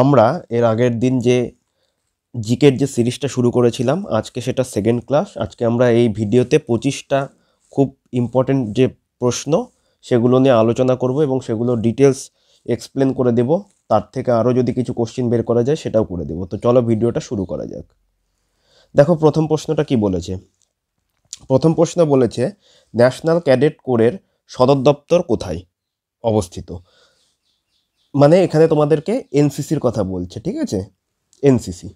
আমরা এর আগের দিন যে জিকের যে সিরিজটা শুরু করেছিলাম আজকে সেটা সেকেন্ড ক্লাস আজকে আমরা এই ভিডিওতে পঁচিশটা খুব ইম্পর্টেন্ট যে প্রশ্ন সেগুলো নিয়ে আলোচনা করব এবং সেগুলো ডিটেলস এক্সপ্লেন করে দেব তার থেকে আরও যদি কিছু কোশ্চিন বের করা যায় সেটাও করে দেব তো চলো ভিডিওটা শুরু করা যাক দেখো প্রথম প্রশ্নটা কি বলেছে প্রথম প্রশ্ন বলেছে ন্যাশনাল ক্যাডেট কোরের সদর দপ্তর কোথায় অবস্থিত মানে এখানে তোমাদেরকে এনসিসির কথা বলছে ঠিক আছে এনসিসি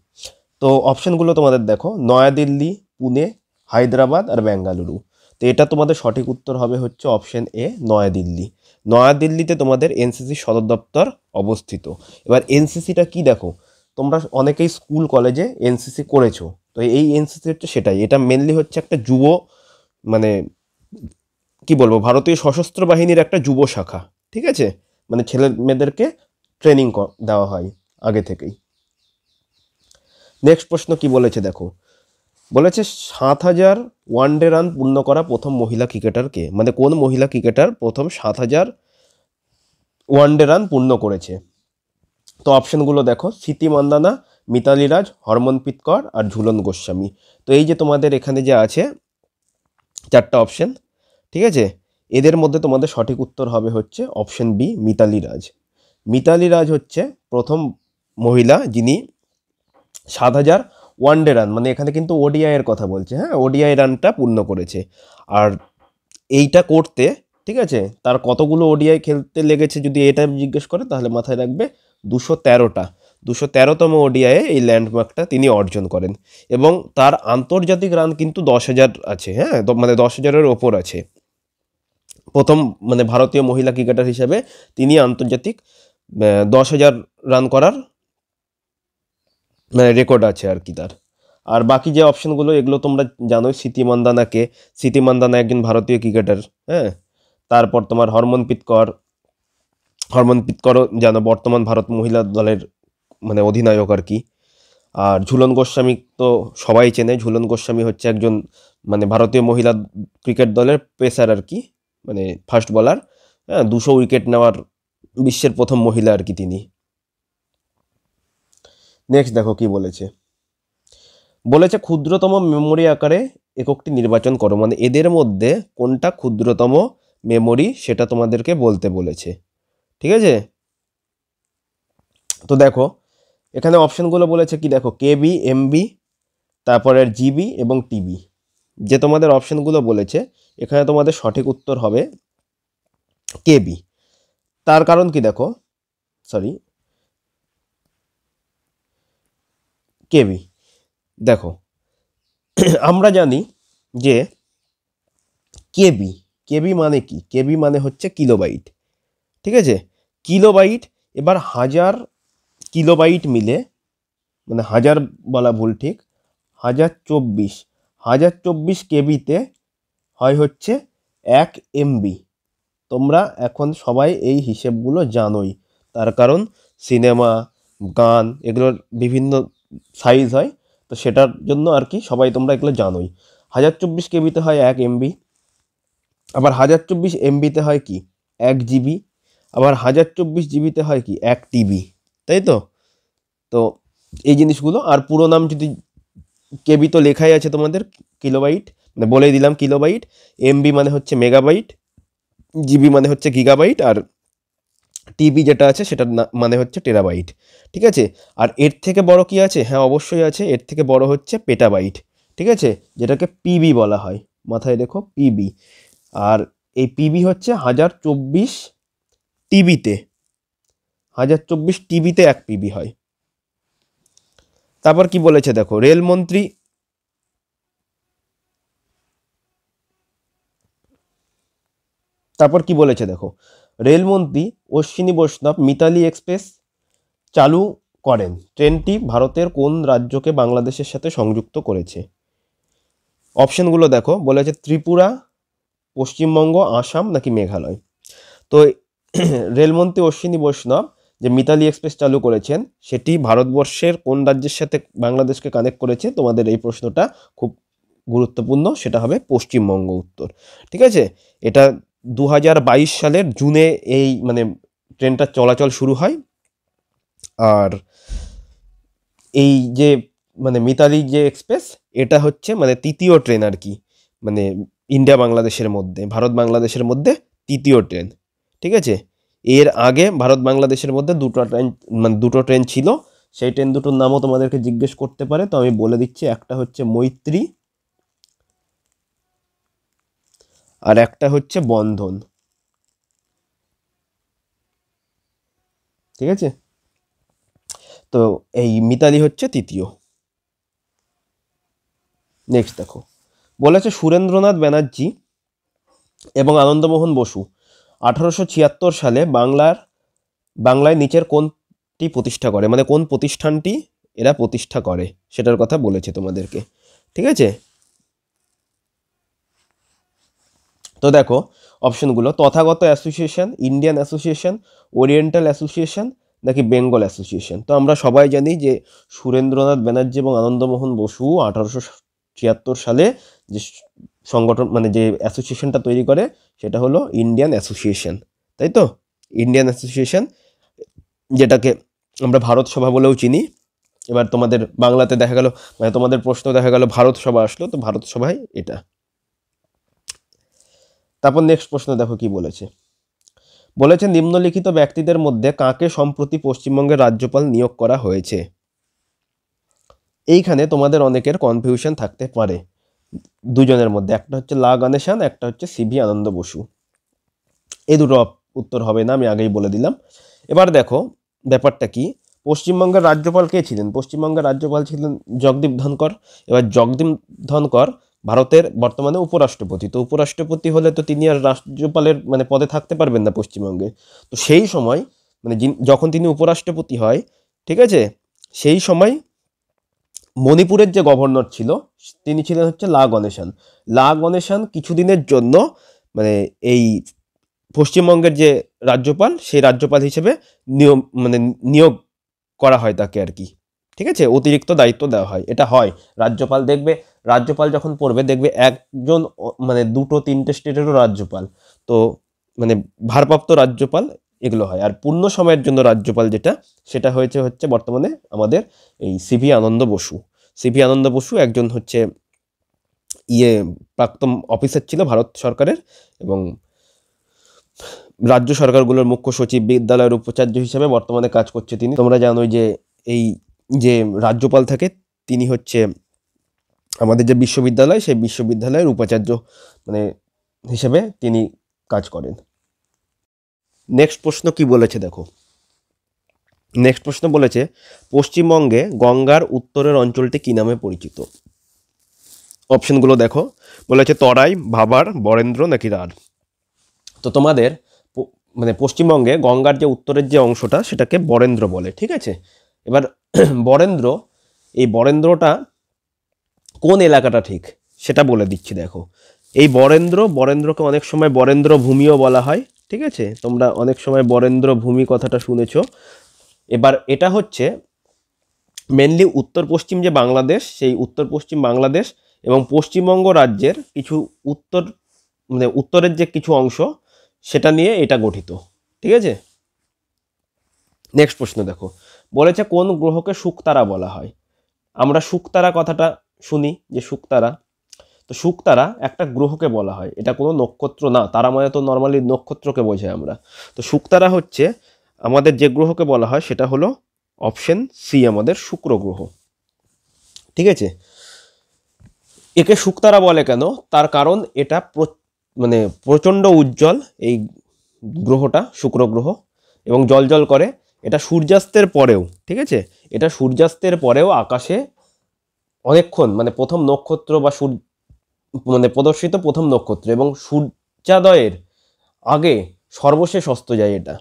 তো অপশানগুলো তোমাদের দেখো নয়াদিল্লি পুনে হায়দ্রাবাদ আর ব্যাঙ্গালুরু তো এটা তোমাদের সঠিক উত্তর হবে হচ্ছে অপশান এ নয়াদিল্লি নয়াদিল্লিতে তোমাদের এনসিসি সদর দপ্তর অবস্থিত এবার এনসিসিটা কি দেখো তোমরা অনেকেই স্কুল কলেজে এনসিসি করেছো তো এই এনসিসি হচ্ছে সেটাই এটা মেনলি হচ্ছে একটা যুব মানে কি বলবো ভারতীয় সশস্ত্র বাহিনীর একটা যুব শাখা ঠিক আছে মানে ছেলে মেয়েদেরকে ট্রেনিং দেওয়া হয় আগে থেকেই নেক্সট প্রশ্ন কি বলেছে দেখো বলেছে সাত হাজার ওয়ান ডে রান পূর্ণ করা প্রথম মহিলা ক্রিকেটারকে মানে কোন মহিলা ক্রিকেটার প্রথম সাত হাজার ওয়ান ডে রান পূর্ণ করেছে তো অপশানগুলো দেখো স্মৃতি মন্দানা মিতালি রাজ হরমনপ্রীত কর আর ঝুলন গোস্বামী তো এই যে তোমাদের এখানে যে আছে চারটা অপশান ঠিক আছে এদের মধ্যে তোমাদের সঠিক উত্তর হবে হচ্ছে অপশন বি মিতালি রাজ মিতালি রাজ হচ্ছে প্রথম মহিলা যিনি সাত হাজার ওয়ান ডে রান মানে এখানে কিন্তু ওডিআইয়ের কথা বলছে হ্যাঁ ওডিআই রানটা পূর্ণ করেছে আর এইটা করতে ঠিক আছে তার কতগুলো ওডিআই খেলতে লেগেছে যদি এটা জিজ্ঞেস করে তাহলে মাথায় রাখবে দুশো তেরোটা দুশো তেরোতম ওডিআইয়ে এই ল্যান্ডমার্কটা তিনি অর্জন করেন এবং তার আন্তর্জাতিক রান কিন্তু দশ হাজার আছে হ্যাঁ মানে দশ হাজারের ওপর আছে প্রথম মানে ভারতীয় মহিলা ক্রিকেটার হিসেবে তিনি আন্তর্জাতিক দশ হাজার রান করার মানে রেকর্ড আছে আর কি তার আর বাকি যে অপশনগুলো এগুলো তোমরা জানোই স্মৃতি মান্দানাকে স্মৃতি মান্দানা একজন ভারতীয় ক্রিকেটার হ্যাঁ তারপর তোমার হরমনপ্রীত কর হরমনপ্রীত করও জানো বর্তমান ভারত মহিলা দলের মানে অধিনায়ক আর কি আর ঝুলন গোস্বামী তো সবাই চেনে ঝুলন গোস্বামী হচ্ছে একজন মানে ভারতীয় মহিলা ক্রিকেট দলের পেসার আর কি মানে ফার্স্ট বলার হ্যাঁ দুশো উইকেট নেওয়ার বিশ্বের প্রথম মহিলা আর কি তিনি নেক্সট দেখো কি বলেছে বলেছে ক্ষুদ্রতম মেমোরি আকারে এককটি নির্বাচন করো মানে এদের মধ্যে কোনটা ক্ষুদ্রতম মেমোরি সেটা তোমাদেরকে বলতে বলেছে ঠিক আছে তো দেখো এখানে অপশানগুলো বলেছে কি দেখো কেবি এমবি তারপরে জিবি এবং টিবি যে তোমাদের অপশানগুলো বলেছে এখানে তোমাদের সঠিক উত্তর হবে বি তার কারণ কি দেখো সরি কেবি দেখো আমরা জানি যে কেবি কেবি মানে কি কেবি মানে হচ্ছে কিলোবাইট ঠিক আছে কিলোবাইট এবার হাজার কিলোবাইট মিলে মানে হাজার বলা ভুল ঠিক হাজার চব্বিশ হাজার চব্বিশ কেবিতে হয় হচ্ছে এক এমবি তোমরা এখন সবাই এই হিসেবগুলো জানোই তার কারণ সিনেমা গান এগুলোর বিভিন্ন সাইজ হয় তো সেটার জন্য আর কি সবাই তোমরা এগুলো জানোই হাজার চব্বিশ কেবিতে হয় এক এমবি আবার হাজার চব্বিশ এমবিতে হয় কি এক জিবি আবার হাজার চব্বিশ জিবিতে হয় কি এক টিবি তাই তো তো এই জিনিসগুলো আর পুরো নাম যদি কেবি তো লেখাই আছে তোমাদের কিলোবাইট মানে বলেই দিলাম কিলোবাইট এমবি মানে হচ্ছে মেগাবাইট জিবি মানে হচ্ছে গিগাবাইট আর টিবি যেটা আছে সেটার মানে হচ্ছে টেরাবাইট ঠিক আছে আর এর থেকে বড় কি আছে হ্যাঁ অবশ্যই আছে এর থেকে বড় হচ্ছে পেটাবাইট ঠিক আছে যেটাকে পিবি বলা হয় মাথায় দেখো পিবি আর এই পিবি হচ্ছে হাজার চব্বিশ টিবিতে হাজার চব্বিশ টিবিতে এক পিবি হয় তারপর কি বলেছে দেখো রেলমন্ত্রী তারপর কি বলেছে দেখো রেলমন্ত্রী অশ্বিনী বৈষ্ণব মিতালি এক্সপ্রেস চালু করেন ট্রেনটি ভারতের কোন রাজ্যকে বাংলাদেশের সাথে সংযুক্ত করেছে অপশনগুলো দেখো বলেছে ত্রিপুরা পশ্চিমবঙ্গ আসাম নাকি মেঘালয় তো রেলমন্ত্রী অশ্বিনী বৈষ্ণব যে মিতালি এক্সপ্রেস চালু করেছেন সেটি ভারতবর্ষের কোন রাজ্যের সাথে বাংলাদেশকে কানেক্ট করেছে তোমাদের এই প্রশ্নটা খুব গুরুত্বপূর্ণ সেটা হবে পশ্চিমবঙ্গ উত্তর ঠিক আছে এটা দু সালের জুনে এই মানে ট্রেনটা চলাচল শুরু হয় আর এই যে মানে মিতালি যে এক্সপ্রেস এটা হচ্ছে মানে তৃতীয় ট্রেন আর কি মানে ইন্ডিয়া বাংলাদেশের মধ্যে ভারত বাংলাদেশের মধ্যে তৃতীয় ট্রেন ঠিক আছে এর আগে ভারত বাংলাদেশের মধ্যে দুটো ট্রেন মানে দুটো ট্রেন ছিল সেই ট্রেন দুটোর নামও তোমাদেরকে জিজ্ঞেস করতে পারে তো আমি বলে দিচ্ছি একটা হচ্ছে মৈত্রী আর একটা হচ্ছে বন্ধন ঠিক আছে তো এই মিতালি হচ্ছে তৃতীয় নেক্সট দেখো বলেছে সুরেন্দ্রনাথ ব্যানার্জি এবং আনন্দমোহন বসু আঠারোশো সালে বাংলার বাংলায় নিচের কোনটি প্রতিষ্ঠা করে মানে কোন প্রতিষ্ঠানটি এরা প্রতিষ্ঠা করে সেটার কথা বলেছে তোমাদেরকে ঠিক আছে তো দেখো অপশনগুলো Tathagata association Indian association oriental association নাকি বেঙ্গল অ্যাসোসিয়েশন তো আমরা সবাই জানি যে সুরেন্দ্রনাথ ব্যানার্জি এবং আনন্দমোহন বসু আঠারোশো ছিয়াত্তর সালে যে সংগঠন মানে যে অ্যাসোসিয়েশনটা তৈরি করে সেটা হলো ইন্ডিয়ান অ্যাসোসিয়েশন তাই তো ইন্ডিয়ান অ্যাসোসিয়েশন যেটাকে আমরা ভারত সভা বলেও চিনি এবার তোমাদের বাংলাতে দেখা গেল মানে তোমাদের প্রশ্ন দেখা গেল ভারত সভা আসলো তো ভারত সভায় এটা তারপর নেক্সট প্রশ্ন দেখো কি বলেছে বলেছে নিম্নলিখিত ব্যক্তিদের মধ্যে কাকে সম্প্রতি পশ্চিমবঙ্গের রাজ্যপাল নিয়োগ করা হয়েছে এইখানে তোমাদের অনেকের কনফিউশন থাকতে পারে দুজনের মধ্যে একটা হচ্ছে লা গণেশান একটা হচ্ছে সিভি আনন্দ বসু এ দুটো উত্তর হবে না আমি আগেই বলে দিলাম এবার দেখো ব্যাপারটা কি পশ্চিমবঙ্গের রাজ্যপাল কে ছিলেন পশ্চিমবঙ্গের রাজ্যপাল ছিলেন জগদীপ ধনকর এবার জগদীপ ধনকর ভারতের বর্তমানে উপরাষ্ট্রপতি তো উপরাষ্ট্রপতি হলে তো তিনি আর রাজ্যপালের মানে পদে থাকতে পারবেন না পশ্চিমবঙ্গে তো সেই সময় মানে যখন তিনি উপরাষ্ট্রপতি হয় ঠিক আছে সেই সময় মণিপুরের যে গভর্নর ছিল তিনি ছিলেন হচ্ছে লা গণেশান লা গণেশান কিছুদিনের জন্য মানে এই পশ্চিমবঙ্গের যে রাজ্যপাল সেই রাজ্যপাল হিসেবে নিয়োগ মানে নিয়োগ করা হয় তাকে আর কি ঠিক আছে অতিরিক্ত দায়িত্ব দেওয়া হয় এটা হয় রাজ্যপাল দেখবে রাজ্যপাল যখন পড়বে দেখবে একজন মানে দুটো তিনটে স্টেটেরও রাজ্যপাল তো মানে ভারপ্রাপ্ত রাজ্যপাল এগুলো হয় আর পূর্ণ সময়ের জন্য রাজ্যপাল যেটা সেটা হয়েছে হচ্ছে বর্তমানে আমাদের এই সিভি আনন্দ বসু সিভি আনন্দ বসু একজন হচ্ছে ইয়ে প্রাক্তন অফিসার ছিল ভারত সরকারের এবং রাজ্য সরকারগুলোর মুখ্য সচিব বিদ্যালয়ের উপাচার্য হিসেবে বর্তমানে কাজ করছে তিনি তোমরা জানোই যে এই যে রাজ্যপাল থাকে তিনি হচ্ছে আমাদের যে বিশ্ববিদ্যালয় সেই বিশ্ববিদ্যালয়ের উপাচার্য মানে হিসেবে তিনি কাজ করেন নেক্সট প্রশ্ন কি বলেছে দেখো নেক্সট প্রশ্ন বলেছে পশ্চিমবঙ্গে গঙ্গার উত্তরের অঞ্চলটি কী নামে পরিচিত অপশনগুলো দেখো বলেছে তরাই ভাবার বরেন্দ্র নাকি রাঢ় তো তোমাদের মানে পশ্চিমবঙ্গে গঙ্গার যে উত্তরের যে অংশটা সেটাকে বরেন্দ্র বলে ঠিক আছে এবার বরেন্দ্র এই বরেন্দ্রটা কোন এলাকাটা ঠিক সেটা বলে দিচ্ছি দেখো এই বরেন্দ্র বরেন্দ্রকে অনেক সময় বরেন্দ্র ভূমিও বলা হয় ঠিক আছে তোমরা অনেক সময় বরেন্দ্র ভূমি কথাটা শুনেছ এবার এটা হচ্ছে মেনলি উত্তর পশ্চিম যে বাংলাদেশ সেই উত্তর পশ্চিম বাংলাদেশ এবং পশ্চিমবঙ্গ রাজ্যের কিছু উত্তর মানে উত্তরের যে কিছু অংশ সেটা নিয়ে এটা গঠিত ঠিক আছে নেক্সট প্রশ্ন দেখো বলেছে কোন গ্রহকে শুকতারা বলা হয় আমরা শুকতারা কথাটা শুনি যে শুকতারা তো শুক্তারা একটা গ্রহকে বলা হয় এটা কোনো নক্ষত্র না তারা মানে তো নর্মালি নক্ষত্রকে বোঝাই আমরা তো শুক্তারা হচ্ছে আমাদের যে গ্রহকে বলা হয় সেটা হলো অপশন সি আমাদের শুক্র গ্রহ ঠিক আছে একে শুক্তারা বলে কেন তার কারণ এটা মানে প্রচণ্ড উজ্জ্বল এই গ্রহটা শুক্র গ্রহ এবং জলজল করে এটা সূর্যাস্তের পরেও ঠিক আছে এটা সূর্যাস্তের পরেও আকাশে অনেকক্ষণ মানে প্রথম নক্ষত্র বা সূর্য মানে প্রদর্শিত প্রথম নক্ষত্র এবং সূর্যাদয়ের আগে সর্বশেষ অস্ত যায় এটা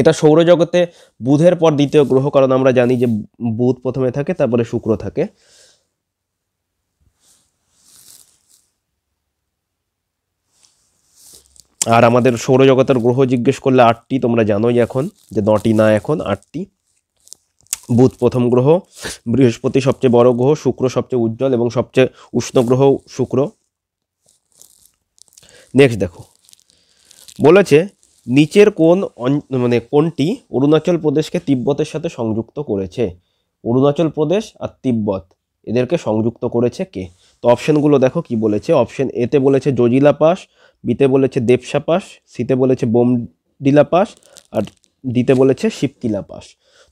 এটা সৌরজগতে বুধের পর দ্বিতীয় গ্রহ কারণ আমরা জানি যে বুধ প্রথমে থাকে তারপরে শুক্র থাকে আর আমাদের সৌরজগতের গ্রহ জিজ্ঞেস করলে আটটি তোমরা জানোই এখন যে নটি না এখন আটটি বুধ প্রথম গ্রহ বৃহস্পতি সবচেয়ে বড় গ্রহ শুক্র সবচেয়ে উজ্জ্বল এবং সবচেয়ে উষ্ণ গ্রহ শুক্র নেক্সট দেখো বলেছে নিচের কোন মানে কোনটি অরুণাচল প্রদেশকে তিব্বতের সাথে সংযুক্ত করেছে অরুণাচল প্রদেশ আর তিব্বত এদেরকে সংযুক্ত করেছে কে তো অপশানগুলো দেখো কি বলেছে অপশান এতে বলেছে জজিলা পাস বিতে বলেছে দেবসা পাস সিতে বলেছে বোমডিলা পাস আর দিতে বলেছে শিবকিলা পাস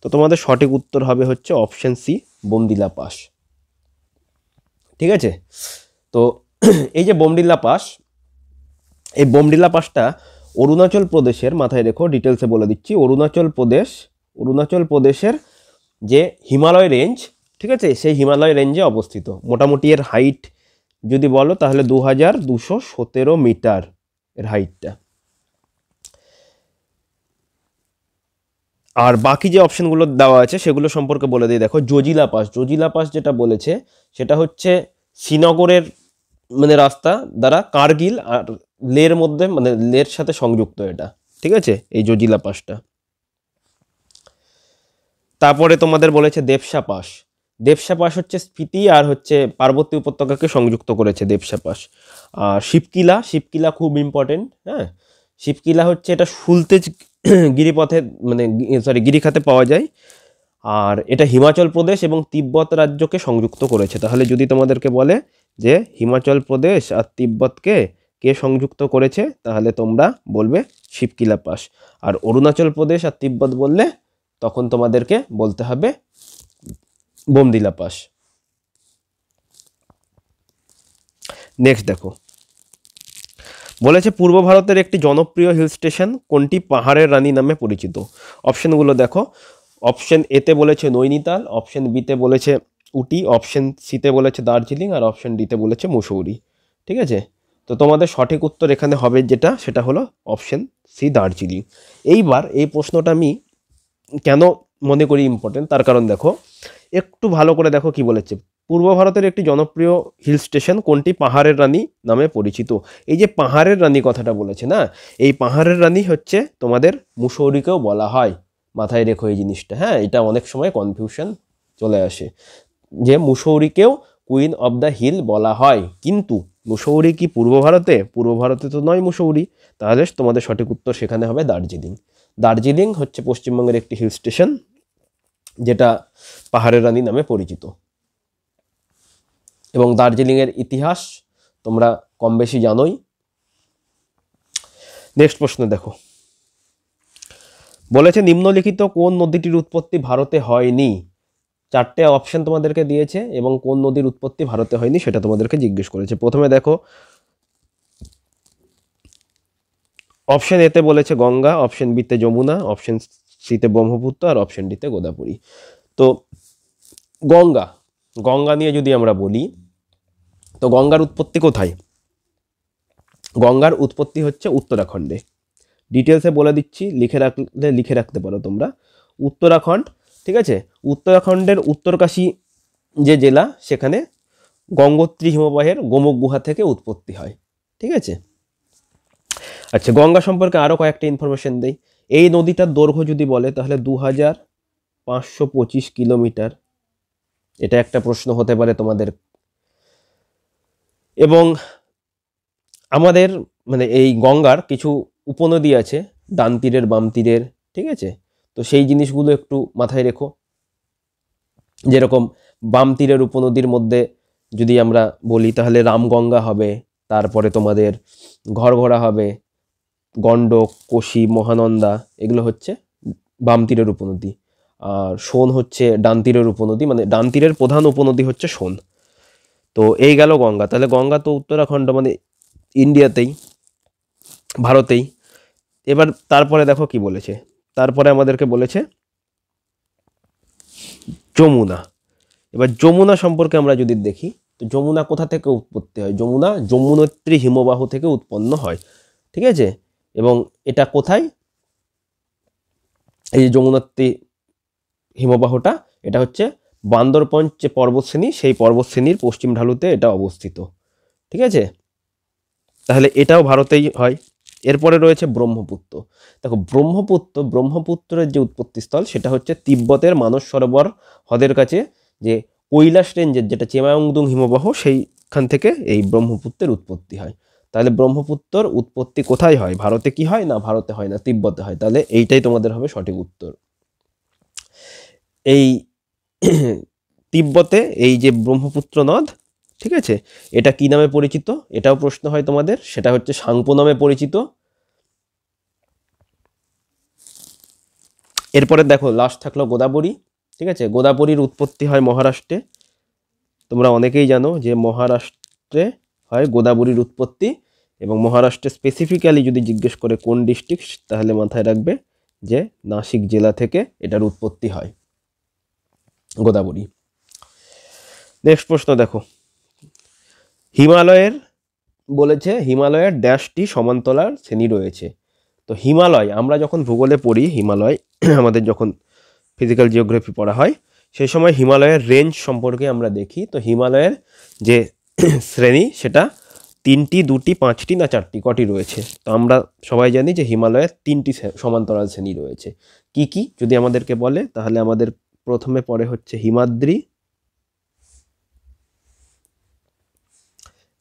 তো তোমাদের সঠিক উত্তর হবে হচ্ছে অপশান সি বোমডিলা পাস ঠিক আছে তো এই যে বোমডিলা পাস এই বোমডিলা পাসটা অরুণাচল প্রদেশের মাথায় রেখো ডিটেলসে বলে দিচ্ছি অরুণাচল প্রদেশ অরুণাচল প্রদেশের যে হিমালয় রেঞ্জ ঠিক আছে সেই হিমালয় রেঞ্জে অবস্থিত মোটামুটি এর হাইট যদি বলো তাহলে দু হাজার দুশো সতেরো মিটার এর হাইটটা আর বাকি যে অপশানগুলো দেওয়া আছে সেগুলো সম্পর্কে বলে দিই দেখো জজিলা পাস জজিলা পাস যেটা বলেছে সেটা হচ্ছে শ্রীনগরের মানে রাস্তা দ্বারা কার্গিল আর লের মধ্যে মানে লের সাথে সংযুক্ত এটা ঠিক আছে এই জজিলা পাসটা তারপরে তোমাদের বলেছে দেবসা পাস দেবসা পাস হচ্ছে স্ফীতি আর হচ্ছে পার্বতী উপত্যকাকে সংযুক্ত করেছে দেবসা পাস আর শিবকিলা শিবকিলা খুব ইম্পর্টেন্ট হ্যাঁ শিবকিলা হচ্ছে এটা সুলতেজ গিরিপথে মানে সরি গিরিখাতে পাওয়া যায় আর এটা হিমাচল প্রদেশ এবং তিব্বত রাজ্যকে সংযুক্ত করেছে তাহলে যদি তোমাদেরকে বলে যে হিমাচল প্রদেশ আর তিব্বতকে কে সংযুক্ত করেছে তাহলে তোমরা বলবে শিবকিলা পাস আর অরুণাচল প্রদেশ আর তিব্বত বললে তখন তোমাদেরকে বলতে হবে বোমদিলা পাস নেক্সট দেখো বলেছে পূর্ব ভারতের একটি জনপ্রিয় হিল স্টেশন কোনটি পাহাড়ের রানী নামে পরিচিত অপশনগুলো দেখো অপশন এতে বলেছে নৈনিতাল অপশন বিতে বলেছে উটি অপশন সিতে বলেছে দার্জিলিং আর অপশন ডিতে বলেছে মুসৌরি ঠিক আছে তো তোমাদের সঠিক উত্তর এখানে হবে যেটা সেটা হলো অপশন সি দার্জিলিং এইবার এই প্রশ্নটা আমি কেন মনে করি ইম্পর্টেন্ট তার কারণ দেখো একটু ভালো করে দেখো কি বলেছে পূর্ব ভারতের একটি জনপ্রিয় হিল স্টেশন কোনটি পাহাড়ের রানী নামে পরিচিত এই যে পাহাড়ের রানী কথাটা বলেছে না এই পাহাড়ের রানী হচ্ছে তোমাদের মুসৌরিকেও বলা হয় মাথায় রেখো এই জিনিসটা হ্যাঁ এটা অনেক সময় কনফিউশন চলে আসে যে মুসৌরিকেও কুইন অব দ্য হিল বলা হয় কিন্তু মুসৌরি কি পূর্ব ভারতে পূর্ব ভারতে তো নয় মুসৌরি তাহলে তোমাদের সঠিক উত্তর সেখানে হবে দার্জিলিং দার্জিলিং হচ্ছে পশ্চিমবঙ্গের একটি হিল স্টেশন যেটা পাহাড়ের রানী নামে পরিচিত এবং দার্জিলিংয়ের ইতিহাস তোমরা কম বেশি জানোই নেক্সট প্রশ্ন দেখো বলেছে নিম্নলিখিত কোন নদীটির উৎপত্তি ভারতে হয়নি চারটে অপশান তোমাদেরকে দিয়েছে এবং কোন নদীর উৎপত্তি ভারতে হয়নি সেটা তোমাদেরকে জিজ্ঞেস করেছে প্রথমে দেখো অপশান এতে বলেছে গঙ্গা অপশান বিতে যমুনা অপশান সিতে ব্রহ্মপুত্র আর অপশান ডিতে গোদাপুরী তো গঙ্গা গঙ্গা নিয়ে যদি আমরা বলি তো গঙ্গার উৎপত্তি কোথায় গঙ্গার উৎপত্তি হচ্ছে উত্তরাখণ্ডে ডিটেলসে বলে দিচ্ছি লিখে রাখলে লিখে রাখতে পারো তোমরা উত্তরাখণ্ড ঠিক আছে উত্তরাখণ্ডের উত্তরকাশী যে জেলা সেখানে গঙ্গোত্রী হিমবাহের গোমক গুহা থেকে উৎপত্তি হয় ঠিক আছে আচ্ছা গঙ্গা সম্পর্কে আরও কয়েকটা ইনফরমেশন দেই এই নদীটার দৈর্ঘ্য যদি বলে তাহলে দু হাজার পাঁচশো পঁচিশ কিলোমিটার এটা একটা প্রশ্ন হতে পারে তোমাদের এবং আমাদের মানে এই গঙ্গার কিছু উপনদী আছে ডান তীরের বাম তীরের ঠিক আছে তো সেই জিনিসগুলো একটু মাথায় রেখো যেরকম বাম তীরের উপনদীর মধ্যে যদি আমরা বলি তাহলে রামগঙ্গা হবে তারপরে তোমাদের ঘরঘরা হবে গণ্ডক কোশি মহানন্দা এগুলো হচ্ছে বাম তীরের উপনদী আর সোন হচ্ছে ডান তীরের উপনদী মানে ডান তীরের প্রধান উপনদী হচ্ছে সোন তো এই গেল গঙ্গা তাহলে গঙ্গা তো উত্তরাখণ্ড মানে ইন্ডিয়াতেই ভারতেই এবার তারপরে দেখো কি বলেছে তারপরে আমাদেরকে বলেছে যমুনা এবার যমুনা সম্পর্কে আমরা যদি দেখি তো যমুনা কোথা থেকে উৎপত্তি হয় যমুনা যমুনত্রী হিমবাহ থেকে উৎপন্ন হয় ঠিক আছে এবং এটা কোথায় এই যে যমুনাত্রী হিমবাহটা এটা হচ্ছে বান্দরপঞ্চ যে পর্বতশ্রেণী সেই পর্বতশ্রেণীর পশ্চিম ঢালুতে এটা অবস্থিত ঠিক আছে তাহলে এটাও ভারতেই হয় এরপরে রয়েছে ব্রহ্মপুত্র দেখো ব্রহ্মপুত্র ব্রহ্মপুত্রের যে উৎপত্তিস্থল সেটা হচ্ছে তিব্বতের মানস সরোবর হ্রদের কাছে যে কৈলাস রেঞ্জের যেটা চেমায়ংদুং হিমবাহ সেইখান থেকে এই ব্রহ্মপুত্রের উৎপত্তি হয় তাহলে ব্রহ্মপুত্রর উৎপত্তি কোথায় হয় ভারতে কি হয় না ভারতে হয় না তিব্বতে হয় তাহলে এইটাই তোমাদের হবে সঠিক উত্তর এই তিব্বতে এই যে ব্রহ্মপুত্র নদ ঠিক আছে এটা কি নামে পরিচিত এটাও প্রশ্ন হয় তোমাদের সেটা হচ্ছে সাংপো নামে পরিচিত এরপরে দেখো লাস্ট থাকলো গোদাবরী ঠিক আছে গোদাবরীর উৎপত্তি হয় মহারাষ্ট্রে তোমরা অনেকেই জানো যে মহারাষ্ট্রে হয় গোদাবরীর উৎপত্তি এবং মহারাষ্ট্রে স্পেসিফিক্যালি যদি জিজ্ঞেস করে কোন ডিস্ট্রিক্ট তাহলে মাথায় রাখবে যে নাসিক জেলা থেকে এটার উৎপত্তি হয় গোদাবরী নেক্সট প্রশ্ন দেখো হিমালয়ের বলেছে হিমালয়ের ড্যাশটি সমান্তলার শ্রেণী রয়েছে তো হিমালয় আমরা যখন ভূগোলে পড়ি হিমালয় আমাদের যখন ফিজিক্যাল জিওগ্রাফি পড়া হয় সেই সময় হিমালয়ের রেঞ্জ সম্পর্কে আমরা দেখি তো হিমালয়ের যে শ্রেণী সেটা তিনটি দুটি পাঁচটি না চারটি কটি রয়েছে তো আমরা সবাই জানি যে হিমালয়ের তিনটি সমান্তরাল শ্রেণী রয়েছে কি কি যদি আমাদেরকে বলে তাহলে আমাদের প্রথমে পরে হচ্ছে হিমাদ্রি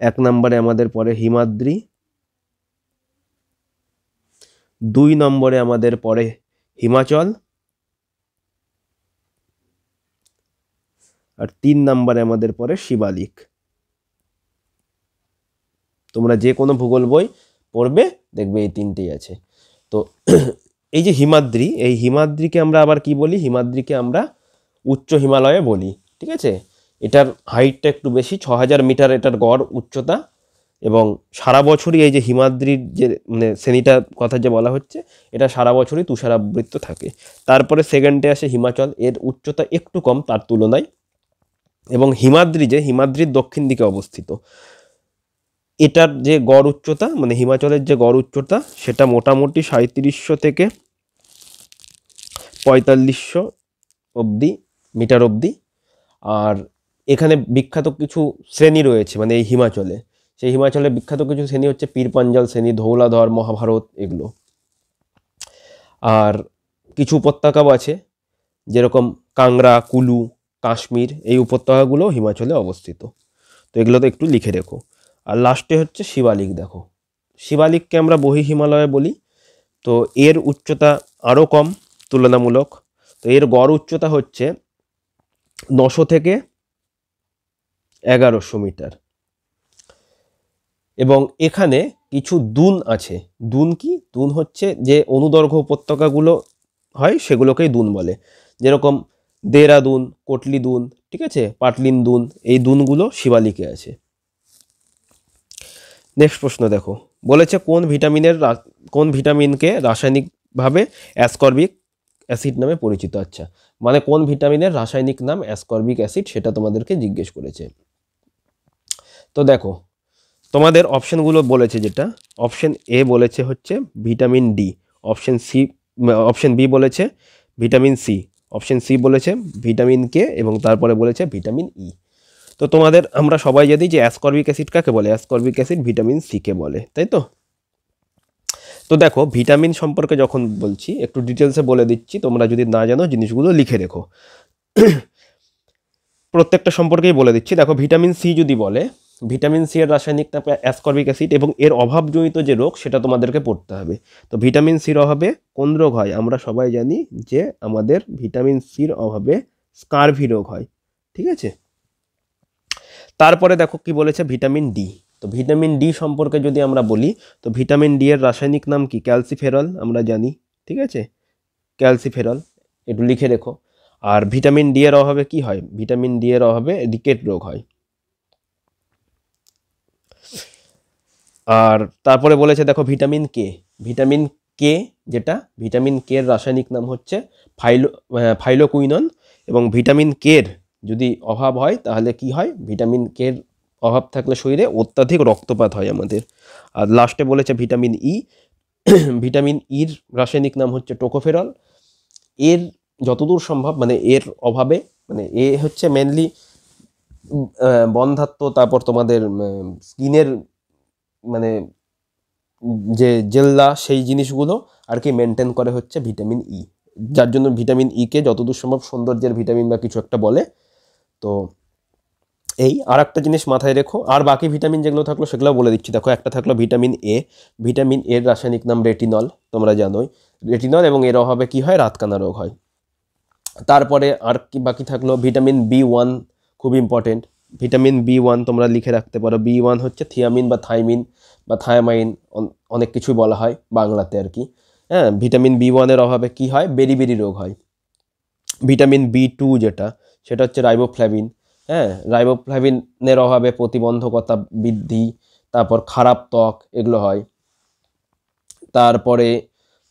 এক নম্বরে আমাদের পরে হিমাদ্রি দুই নম্বরে আমাদের পরে হিমাচল আর তিন নম্বরে আমাদের পরে শিবালিক তোমরা যে কোনো ভূগোল বই পড়বে দেখবে এই তিনটেই আছে তো এই যে হিমাদ্রি এই হিমাদ্রিকে আমরা আবার কি বলি হিমাদ্রিকে আমরা উচ্চ হিমালয়ে বলি ঠিক আছে এটার হাইটটা একটু বেশি ছ হাজার মিটার এটার গড় উচ্চতা এবং সারা বছরই এই যে হিমাদ্রির যে মানে শ্রেণীটার কথা যে বলা হচ্ছে এটা সারা বছরই তুষারাবৃত্ত থাকে তারপরে সেকেন্ডে আসে হিমাচল এর উচ্চতা একটু কম তার তুলনায় এবং হিমাদ্রি যে হিমাদ্রির দক্ষিণ দিকে অবস্থিত এটার যে গড় উচ্চতা মানে হিমাচলের যে গড় উচ্চতা সেটা মোটামুটি সাঁত্রিশশো থেকে পঁয়তাল্লিশশো অবধি মিটার অবধি আর এখানে বিখ্যাত কিছু শ্রেণী রয়েছে মানে এই হিমাচলে সেই হিমাচলের বিখ্যাত কিছু শ্রেণী হচ্ছে পীর পাঞ্জাল শ্রেণী ধৌলাধর মহাভারত এগুলো আর কিছু উপত্যকাও আছে যেরকম কাংরা কুলু কাশ্মীর এই উপত্যকাগুলো হিমাচলে অবস্থিত তো এগুলো তো একটু লিখে রেখো আর লাস্টে হচ্ছে শিবালিক দেখো শিবালিককে আমরা বহি হিমালয়ে বলি তো এর উচ্চতা আরও কম তুলনামূলক তো এর গড় উচ্চতা হচ্ছে নশো থেকে এগারোশো মিটার এবং এখানে কিছু দুন আছে দুন কি দুন হচ্ছে যে অনুদর্ঘ্য উপত্যকাগুলো হয় সেগুলোকেই দুন বলে যেরকম দেরাদুন কোটলি দুন ঠিক আছে পাটলিন দুন এই দুনগুলো শিবালিকে আছে নেক্সট প্রশ্ন দেখো বলেছে কোন ভিটামিনের কোন ভিটামিনকে রাসায়নিকভাবে অ্যাসকর্বিক অ্যাসিড নামে পরিচিত আচ্ছা মানে কোন ভিটামিনের রাসায়নিক নাম অ্যাসকর্বিক অ্যাসিড সেটা তোমাদেরকে জিজ্ঞেস করেছে তো দেখো তোমাদের অপশানগুলো বলেছে যেটা অপশান এ বলেছে হচ্ছে vitamin D option C option B বলেছে ভিটামিন সি অপশান সি বলেছে ভিটামিন কে এবং তারপরে বলেছে ভিটামিন ই তো তোমাদের আমরা সবাই জানি যে অ্যাসকর্বিক অ্যাসিড কাকে বলে অ্যাসকর্বিক অ্যাসিড ভিটামিন সিকে বলে তাই তো তো দেখো ভিটামিন সম্পর্কে যখন বলছি একটু ডিটেলসে বলে দিচ্ছি তোমরা যদি না জানো জিনিসগুলো লিখে রেখো প্রত্যেকটা সম্পর্কেই বলে দিচ্ছি দেখো ভিটামিন সি যদি বলে ভিটামিন সি এর রাসায়নিক নাম অ্যাসকর্বিক অ্যাসিড এবং এর অভাবজনিত যে রোগ সেটা তোমাদেরকে পড়তে হবে তো ভিটামিন সির অভাবে কোন রোগ হয় আমরা সবাই জানি যে আমাদের ভিটামিন সির অভাবে স্কারভি রোগ হয় ঠিক আছে তারপরে দেখো কি বলেছে ভিটামিন ডি তো ভিটামিন ডি সম্পর্কে যদি আমরা বলি তো ভিটামিন ডি এর রাসায়নিক নাম কি ক্যালসিফেরল আমরা জানি ঠিক আছে ক্যালসিফেরল একটু লিখে রেখো আর ভিটামিন ডি এর অভাবে কি হয় ভিটামিন ডি এর অভাবে রিকেট রোগ হয় আর তারপরে বলেছে দেখো ভিটামিন কে ভিটামিন কে যেটা ভিটামিন কে এর রাসায়নিক নাম হচ্ছে ফাইলো ফাইলোকুইনন এবং ভিটামিন কে এর যদি অভাব হয় তাহলে কি হয় ভিটামিন কের অভাব থাকলে শরীরে অত্যাধিক রক্তপাত হয় আমাদের আর লাস্টে বলেছে ভিটামিন ই e, ভিটামিন ইর e রাসায়নিক নাম হচ্ছে টোকোফেরল এর যতদূর সম্ভব মানে এর অভাবে মানে এ হচ্ছে মেনলি বন্ধাত্ম তারপর তোমাদের স্কিনের মানে যে জেল্লা সেই জিনিসগুলো আর কি মেনটেন করে হচ্ছে ভিটামিন ই e। যার জন্য ভিটামিন ইকে যতদূর সম্ভব সৌন্দর্যের ভিটামিন বা কিছু একটা বলে তো এই আর একটা জিনিস মাথায় রেখো আর বাকি ভিটামিন যেগুলো থাকলো সেগুলো বলে দিচ্ছি দেখো একটা থাকলো ভিটামিন এ ভিটামিন এর রাসায়নিক নাম রেটিনল তোমরা জানোই রেটিনল এবং এর অভাবে কী হয় রাতকানা রোগ হয় তারপরে আর কি বাকি থাকলো ভিটামিন বি ওয়ান খুব ইম্পর্টেন্ট ভিটামিন বি ওয়ান তোমরা লিখে রাখতে পারো বি ওয়ান হচ্ছে থিয়ামিন বা থাইমিন বা থায়ামাইন অনেক কিছু বলা হয় বাংলাতে আর কি হ্যাঁ ভিটামিন বি ওয়ানের অভাবে কী হয় বেরি বেরি রোগ হয় ভিটামিন বি টু যেটা সেটা হচ্ছে রাইবোফ্ল্যাভিন হ্যাঁ রাইবোফ্ল্যাভিনের অভাবে প্রতিবন্ধকতা বৃদ্ধি তারপর খারাপ ত্বক এগুলো হয় তারপরে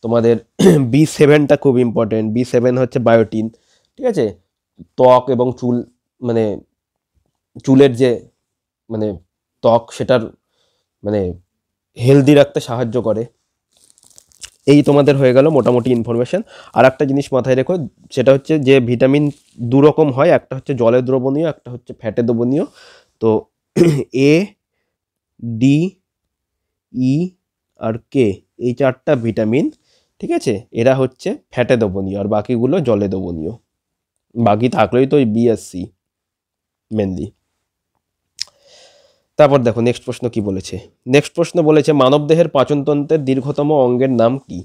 তোমাদের বি সেভেনটা খুব ইম্পর্টেন্ট বি সেভেন হচ্ছে বায়োটিন ঠিক আছে ত্বক এবং চুল মানে চুলের যে মানে ত্বক সেটার মানে হেলদি রাখতে সাহায্য করে এই তোমাদের হয়ে গেল মোটামুটি ইনফরমেশান আর একটা জিনিস মাথায় রেখো সেটা হচ্ছে যে ভিটামিন দু রকম হয় একটা হচ্ছে জলে দ্রবণীয় একটা হচ্ছে ফ্যাটে দ্রবণীয় তো এ ডি ই আর কে এই চারটা ভিটামিন ঠিক আছে এরা হচ্ছে ফ্যাটে দ্রবণীয় আর বাকিগুলো জলে দ্রবণীয় বাকি থাকলেই তো বি আর সি মেনলি তারপর দেখো নেক্সট প্রশ্ন কি বলেছে নেক্সট প্রশ্ন বলেছে মানবদেহের পাচনতন্ত্রের দীর্ঘতম অঙ্গের নাম কি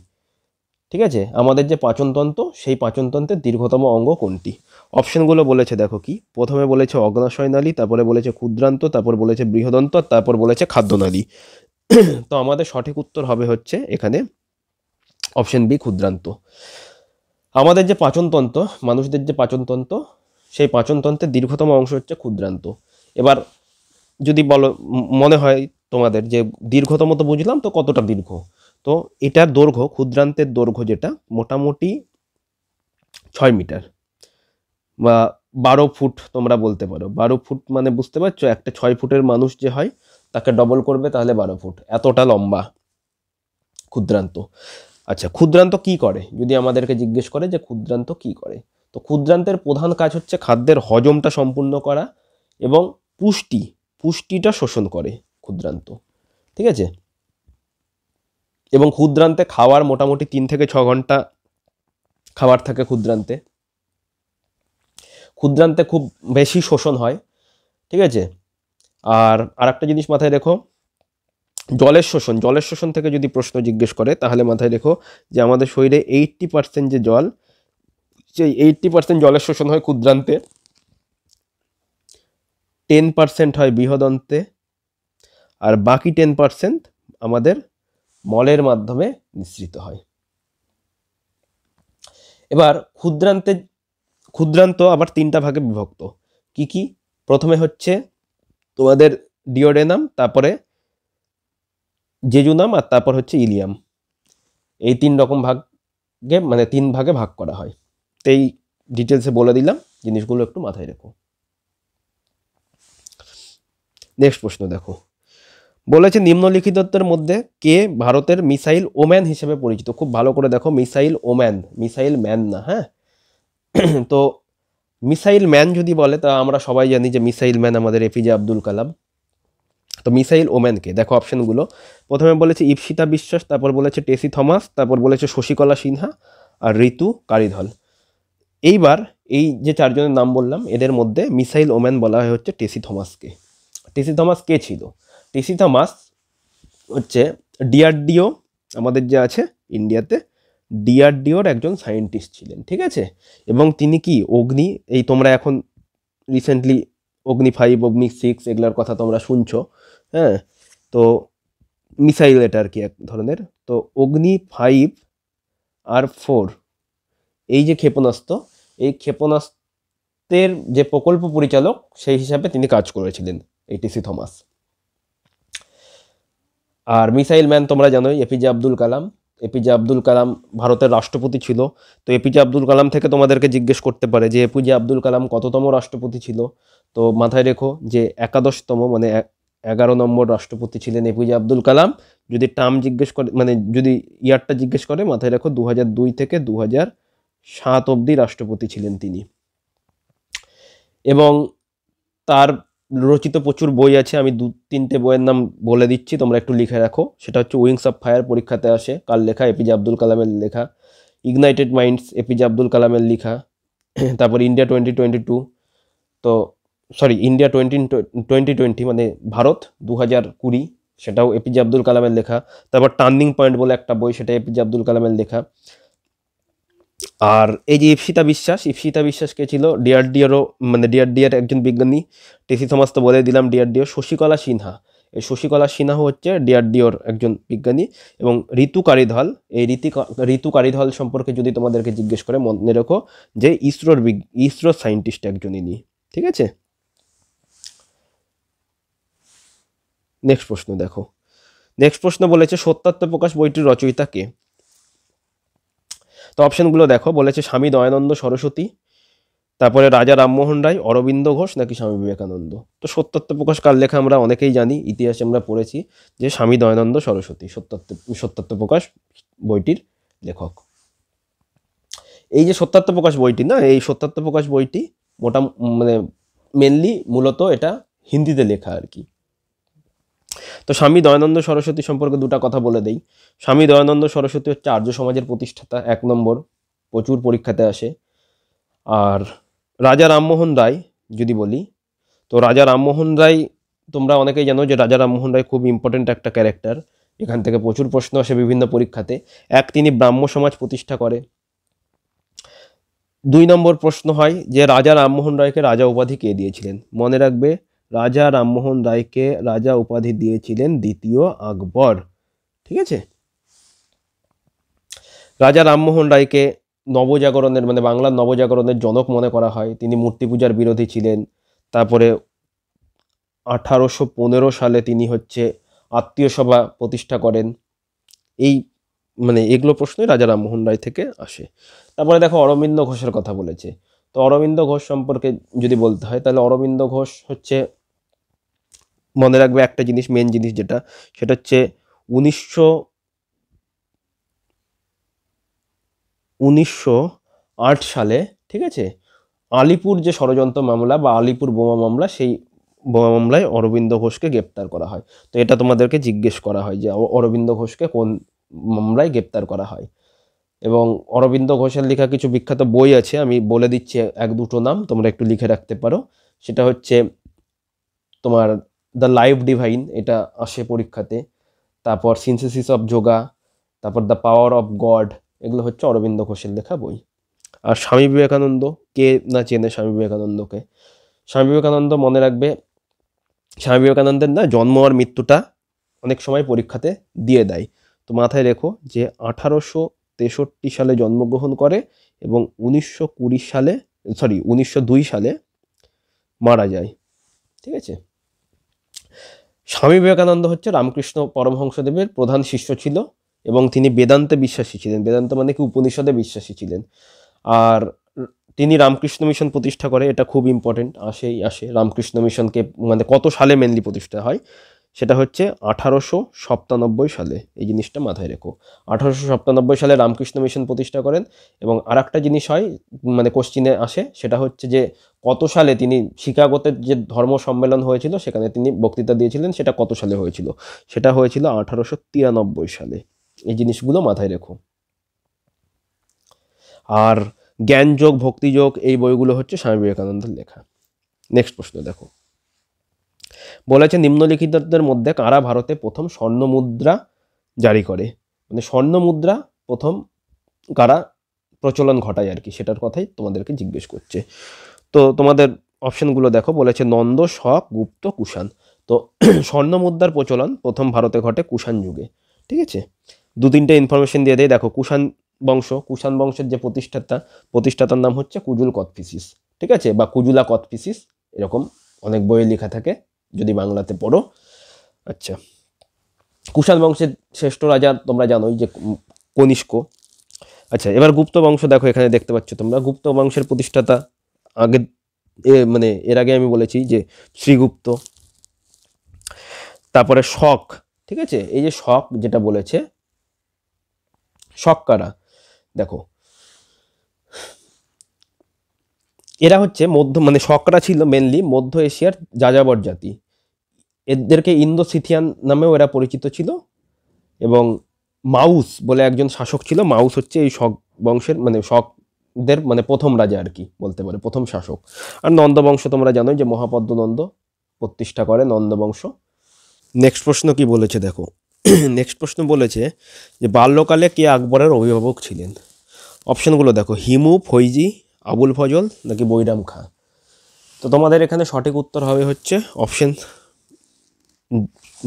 ঠিক আছে আমাদের যে পাচনতন্ত্র সেই পাচনতন্ত্রের দীর্ঘতম অঙ্গ কোনটি অপশনগুলো বলেছে দেখো কি প্রথমে বলেছে অগ্নাশয় নালী তারপরে বলেছে ক্ষুদ্রান্ত তারপর বলেছে বৃহদন্ত তারপর বলেছে খাদ্যনালী তো আমাদের সঠিক উত্তর হবে হচ্ছে এখানে অপশন বি ক্ষুদ্রান্ত আমাদের যে পাচনতন্ত্র মানুষদের যে পাচনতন্ত্র সেই পাচনতন্ত্রের দীর্ঘতম অংশ হচ্ছে ক্ষুদ্রান্ত এবার যদি বলো মনে হয় তোমাদের যে দীর্ঘতম তো বুঝলাম তো কতটা দীর্ঘ তো এটার দৈর্ঘ্য ক্ষুদ্রান্তের দৈর্ঘ্য যেটা মোটামুটি ছয় মিটার বা বারো ফুট তোমরা বলতে পারো বারো ফুট মানে বুঝতে পারছো একটা ছয় ফুটের মানুষ যে হয় তাকে ডবল করবে তাহলে বারো ফুট এতটা লম্বা ক্ষুদ্রান্ত আচ্ছা ক্ষুদ্রান্ত কি করে যদি আমাদেরকে জিজ্ঞেস করে যে ক্ষুদ্রান্ত কি করে তো ক্ষুদ্রান্তের প্রধান কাজ হচ্ছে খাদ্যের হজমটা সম্পূর্ণ করা এবং পুষ্টি পুষ্টিটা শোষণ করে ক্ষুদ্রান্ত ঠিক আছে এবং ক্ষুদ্রান্তে খাওয়ার মোটামুটি তিন থেকে ছ ঘন্টা খাবার থাকে ক্ষুদ্রান্তে ক্ষুদ্রান্তে খুব বেশি শোষণ হয় ঠিক আছে আর আর একটা জিনিস মাথায় রেখো জলের শোষণ জলের শোষণ থেকে যদি প্রশ্ন জিজ্ঞেস করে তাহলে মাথায় রেখো যে আমাদের শরীরে এইট্টি পার্সেন্ট যে জল সেই এইট্টি পার্সেন্ট জলের শোষণ হয় ক্ষুদ্রান্তে টেন পার্সেন্ট হয় বৃহদন্তে আর বাকি টেন পার্সেন্ট আমাদের মলের মাধ্যমে নিঃসৃত হয় এবার ক্ষুদ্রান্তে ক্ষুদ্রান্ত আবার তিনটা ভাগে বিভক্ত কি কি প্রথমে হচ্ছে তোমাদের ডিওডেনাম তারপরে জেজুনাম আর তারপর হচ্ছে ইলিয়াম এই তিন রকম ভাগে মানে তিন ভাগে ভাগ করা হয় তো এই ডিটেলসে বলে দিলাম জিনিসগুলো একটু মাথায় রেখো নেক্সট প্রশ্ন দেখো বলেছে নিম্নলিখিতত্বের মধ্যে কে ভারতের মিসাইল ওম্যান হিসেবে পরিচিত খুব ভালো করে দেখো মিসাইল ওম্যান মিসাইল ম্যান না হ্যাঁ তো মিসাইল ম্যান যদি বলে তা আমরা সবাই জানি যে মিসাইল ম্যান আমাদের এপিজে আব্দুল কালাম তো মিসাইল ওম্যানকে দেখো অপশনগুলো প্রথমে বলেছে ইপসিতা বিশ্বাস তারপর বলেছে টেসি থমাস তারপর বলেছে শশীকলা সিনহা আর ঋতু কারিধল এইবার এই যে চারজনের নাম বললাম এদের মধ্যে মিসাইল ওম্যান বলা হচ্ছে টেসি থমাসকে টিসি থমাস কে ছিল টিসি থমাস হচ্ছে ডিআরডিও আমাদের যে আছে ইন্ডিয়াতে ডিআরডিওর একজন সায়েন্টিস্ট ছিলেন ঠিক আছে এবং তিনি কি অগ্নি এই তোমরা এখন রিসেন্টলি অগ্নি ফাইভ অগ্নি সিক্স এগুলোর কথা তোমরা শুনছো হ্যাঁ তো মিসাইল এটা আর কি এক ধরনের তো অগ্নি ফাইভ আর ফোর এই যে ক্ষেপণাস্ত্র এই ক্ষেপণাস্ত্রের যে প্রকল্প পরিচালক সেই হিসাবে তিনি কাজ করেছিলেন এটিসি থমাস আর মিসাইল ম্যান তোমরা জানোই এপিজে আব্দুল কালাম এপিজে আব্দুল কালাম ভারতের রাষ্ট্রপতি ছিল তো এপিজে আব্দুল কালাম থেকে তোমাদেরকে জিজ্ঞেস করতে পারে যে এপিজে আব্দুল কালাম কততম রাষ্ট্রপতি ছিল তো মাথায় রেখো যে একাদশতম মানে এগারো নম্বর রাষ্ট্রপতি ছিলেন এপিজে আব্দুল কালাম যদি টার্ম জিজ্ঞেস করে মানে যদি ইয়ারটা জিজ্ঞেস করে মাথায় রেখো দু দুই থেকে দু সাত অবধি রাষ্ট্রপতি ছিলেন তিনি এবং তার রচিত প্রচুর বই আছে আমি দু তিনটে বইয়ের নাম বলে দিচ্ছি তোমরা একটু লিখে রাখো সেটা হচ্ছে উইংস অফ ফায়ার পরীক্ষাতে আসে কার লেখা এপিজে আব্দুল কালামের লেখা ইগনাইটেড মাইন্ডস এপিজে আব্দুল কালামের লেখা তারপর ইন্ডিয়া টোয়েন্টি টোয়েন্টি টু তো sorry India twenty twenty twenty মানে ভারত দু হাজার কুড়ি সেটাও এপিজে আব্দুল কালামের লেখা তারপর টার্নিং পয়েন্ট বলে একটা বই সেটা এপিজে আব্দুল কালামের লেখা আর এই যে ইপসিতা বিশ্বাস ইপসিতা বিশ্বাসকে ছিল ডিআরডিওরও মানে ডিআরডিওর একজন বিজ্ঞানী টিসি থমাস তো বলে দিলাম ডিআরডিও শশীকলা সিনহা এই শশীকলা সিনহা হচ্ছে ডিআরডিওর একজন বিজ্ঞানী এবং ঋতু কারিধল এই ঋতু ঋতু কারিধল সম্পর্কে যদি তোমাদেরকে জিজ্ঞেস করে মনে রেখো যে ইসরোর ইসরোর সায়েন্টিস্ট একজন ইনি ঠিক আছে নেক্সট প্রশ্ন দেখো নেক্সট প্রশ্ন বলেছে সত্যাত্ম প্রকাশ বইটির রচয়িতা কে তো অপশানগুলো দেখো বলেছে স্বামী দয়ানন্দ সরস্বতী তারপরে রাজা রামমোহন রায় অরবিন্দ ঘোষ নাকি স্বামী বিবেকানন্দ তো সত্যত্ব প্রকাশ কার লেখা আমরা অনেকেই জানি ইতিহাসে আমরা পড়েছি যে স্বামী দয়ানন্দ সরস্বতী সত্যত্ব সত্যত্ব প্রকাশ বইটির লেখক এই যে সত্যত্ব প্রকাশ বইটি না এই সত্যত্ব প্রকাশ বইটি মোটা মানে মেনলি মূলত এটা হিন্দিতে লেখা আর কি তো স্বামী দয়ানন্দ সরস্বতী সম্পর্কে দুটা কথা বলে দেই স্বামী দয়ানন্দ সরস্বতী হচ্ছে আর্য সমাজের প্রতিষ্ঠাতা এক নম্বর প্রচুর পরীক্ষাতে আসে আর রাজা রামমোহন রায় যদি বলি তো রাজা রামমোহন রায় তোমরা অনেকেই জানো যে রাজা রামমোহন রায় খুব ইম্পর্টেন্ট একটা ক্যারেক্টার এখান থেকে প্রচুর প্রশ্ন আসে বিভিন্ন পরীক্ষাতে এক তিনি ব্রাহ্ম সমাজ প্রতিষ্ঠা করে দুই নম্বর প্রশ্ন হয় যে রাজা রামমোহন রায়কে রাজা উপাধি কে দিয়েছিলেন মনে রাখবে রাজা রামমোহন রায়কে রাজা উপাধি দিয়েছিলেন দ্বিতীয় আকবর ঠিক আছে রাজা রামমোহন রায়কে নবজাগরণের মানে বাংলার নবজাগরণের জনক মনে করা হয় তিনি মূর্তি পূজার বিরোধী ছিলেন তারপরে আঠারোশো পনেরো সালে তিনি হচ্ছে আত্মীয় সভা প্রতিষ্ঠা করেন এই মানে এগুলো প্রশ্নই রাজা রামমোহন রায় থেকে আসে তারপরে দেখো অরবিন্দ ঘোষের কথা বলেছে তো অরবিন্দ ঘোষ সম্পর্কে যদি বলতে হয় তাহলে অরবিন্দ ঘোষ হচ্ছে মনে রাখবে একটা জিনিস মেন জিনিস যেটা সেটা হচ্ছে উনিশশো উনিশশো সালে ঠিক আছে আলিপুর যে ষড়যন্ত্র মামলা বা আলিপুর বোমা মামলা সেই বোমা মামলায় অরবিন্দ ঘোষকে গ্রেপ্তার করা হয় তো এটা তোমাদেরকে জিজ্ঞেস করা হয় যে অরবিন্দ ঘোষকে কোন মামলায় গ্রেপ্তার করা হয় এবং অরবিন্দ ঘোষের লেখা কিছু বিখ্যাত বই আছে আমি বলে দিচ্ছি এক দুটো নাম তোমরা একটু লিখে রাখতে পারো সেটা হচ্ছে তোমার দ্য লাইভ ডিভাইন এটা আসে পরীক্ষাতে তারপর সিনসেসিস অফ যোগা তারপর দ্য পাওয়ার অফ গড এগুলো হচ্ছে অরবিন্দ ঘোষের লেখা বই আর স্বামী বিবেকানন্দ কে না চেনে স্বামী বিবেকানন্দকে স্বামী বিবেকানন্দ মনে রাখবে স্বামী বিবেকানন্দের না জন্ম আর মৃত্যুটা অনেক সময় পরীক্ষাতে দিয়ে দেয় তো মাথায় রেখো যে আঠারোশো তেষট্টি সালে জন্মগ্রহণ করে এবং উনিশশো কুড়ি সালে সরি উনিশশো দুই সালে মারা যায় ঠিক আছে স্বামী বিবেকানন্দ হচ্ছে রামকৃষ্ণ পরমহংসদেবের প্রধান শিষ্য ছিল এবং তিনি বেদান্তে বিশ্বাসী ছিলেন বেদান্ত মানে কি উপনিষদে বিশ্বাসী ছিলেন আর তিনি রামকৃষ্ণ মিশন প্রতিষ্ঠা করে এটা খুব ইম্পর্টেন্ট আসেই আসে রামকৃষ্ণ মিশনকে মানে কত সালে মেনলি প্রতিষ্ঠা হয় সেটা হচ্ছে আঠারোশো সপ্তানব্বই সালে এই জিনিসটা মাথায় রেখো আঠারোশো সপ্তানব্বই সালে রামকৃষ্ণ মিশন প্রতিষ্ঠা করেন এবং আর একটা জিনিস হয় মানে কোশ্চিনে আসে সেটা হচ্ছে যে কত সালে তিনি শিকাগোতে যে ধর্ম সম্মেলন হয়েছিল সেখানে তিনি বক্তৃতা দিয়েছিলেন সেটা কত সালে হয়েছিল সেটা হয়েছিল আঠারোশো তিরানব্বই সালে এই জিনিসগুলো মাথায় রেখো আর জ্ঞানযোগ ভক্তিযোগ এই বইগুলো হচ্ছে স্বামী বিবেকানন্দের লেখা নেক্সট প্রশ্ন দেখো বলেছে নিম্নলিখিতদের মধ্যে কারা ভারতে প্রথম স্বর্ণ মুদ্রা জারি করে মানে স্বর্ণ মুদ্রা প্রথম কারা প্রচলন ঘটায় আর কি সেটার কথাই তোমাদেরকে জিজ্ঞেস করছে তো তোমাদের অপশানগুলো দেখো বলেছে নন্দ শক গুপ্ত কুষাণ তো স্বর্ণ মুদ্রার প্রচলন প্রথম ভারতে ঘটে কুষাণ যুগে ঠিক আছে দু তিনটে ইনফরমেশন দিয়ে দেয় দেখো কুষাণ বংশ কুষাণ বংশের যে প্রতিষ্ঠাতা প্রতিষ্ঠাতার নাম হচ্ছে কুজুল কথফিসিস ঠিক আছে বা কুজুলা কথফিসিস এরকম অনেক বইয়ে লেখা থাকে যদি বাংলাতে পড়ো আচ্ছা কুষাণ বংশের শ্রেষ্ঠ রাজা তোমরা জানোই যে কনিষ্ক আচ্ছা এবার গুপ্ত বংশ দেখো এখানে দেখতে পাচ্ছ তোমরা গুপ্ত বংশের প্রতিষ্ঠাতা আগে মানে এর আগে আমি বলেছি যে শ্রীগুপ্ত তারপরে শক ঠিক আছে এই যে শক যেটা বলেছে শক কারা দেখো এরা হচ্ছে মধ্য মানে শকরা ছিল মেনলি মধ্য এশিয়ার যাযাবর জাতি এদেরকে ইন্দো সিথিয়ান নামেও এরা পরিচিত ছিল এবং মাউস বলে একজন শাসক ছিল মাউস হচ্ছে এই শক বংশের মানে শকদের মানে প্রথম রাজা আর কি বলতে পারে প্রথম শাসক আর নন্দবংশ তোমরা জানোই যে নন্দ প্রতিষ্ঠা করে নন্দবংশ নেক্সট প্রশ্ন কি বলেছে দেখো নেক্সট প্রশ্ন বলেছে যে বাল্যকালে কে আকবরের অভিভাবক ছিলেন অপশনগুলো দেখো হিমু ফৈজি আবুল ফজল নাকি বৈরাম খাঁ তো তোমাদের এখানে সঠিক উত্তর হবে হচ্ছে অপশন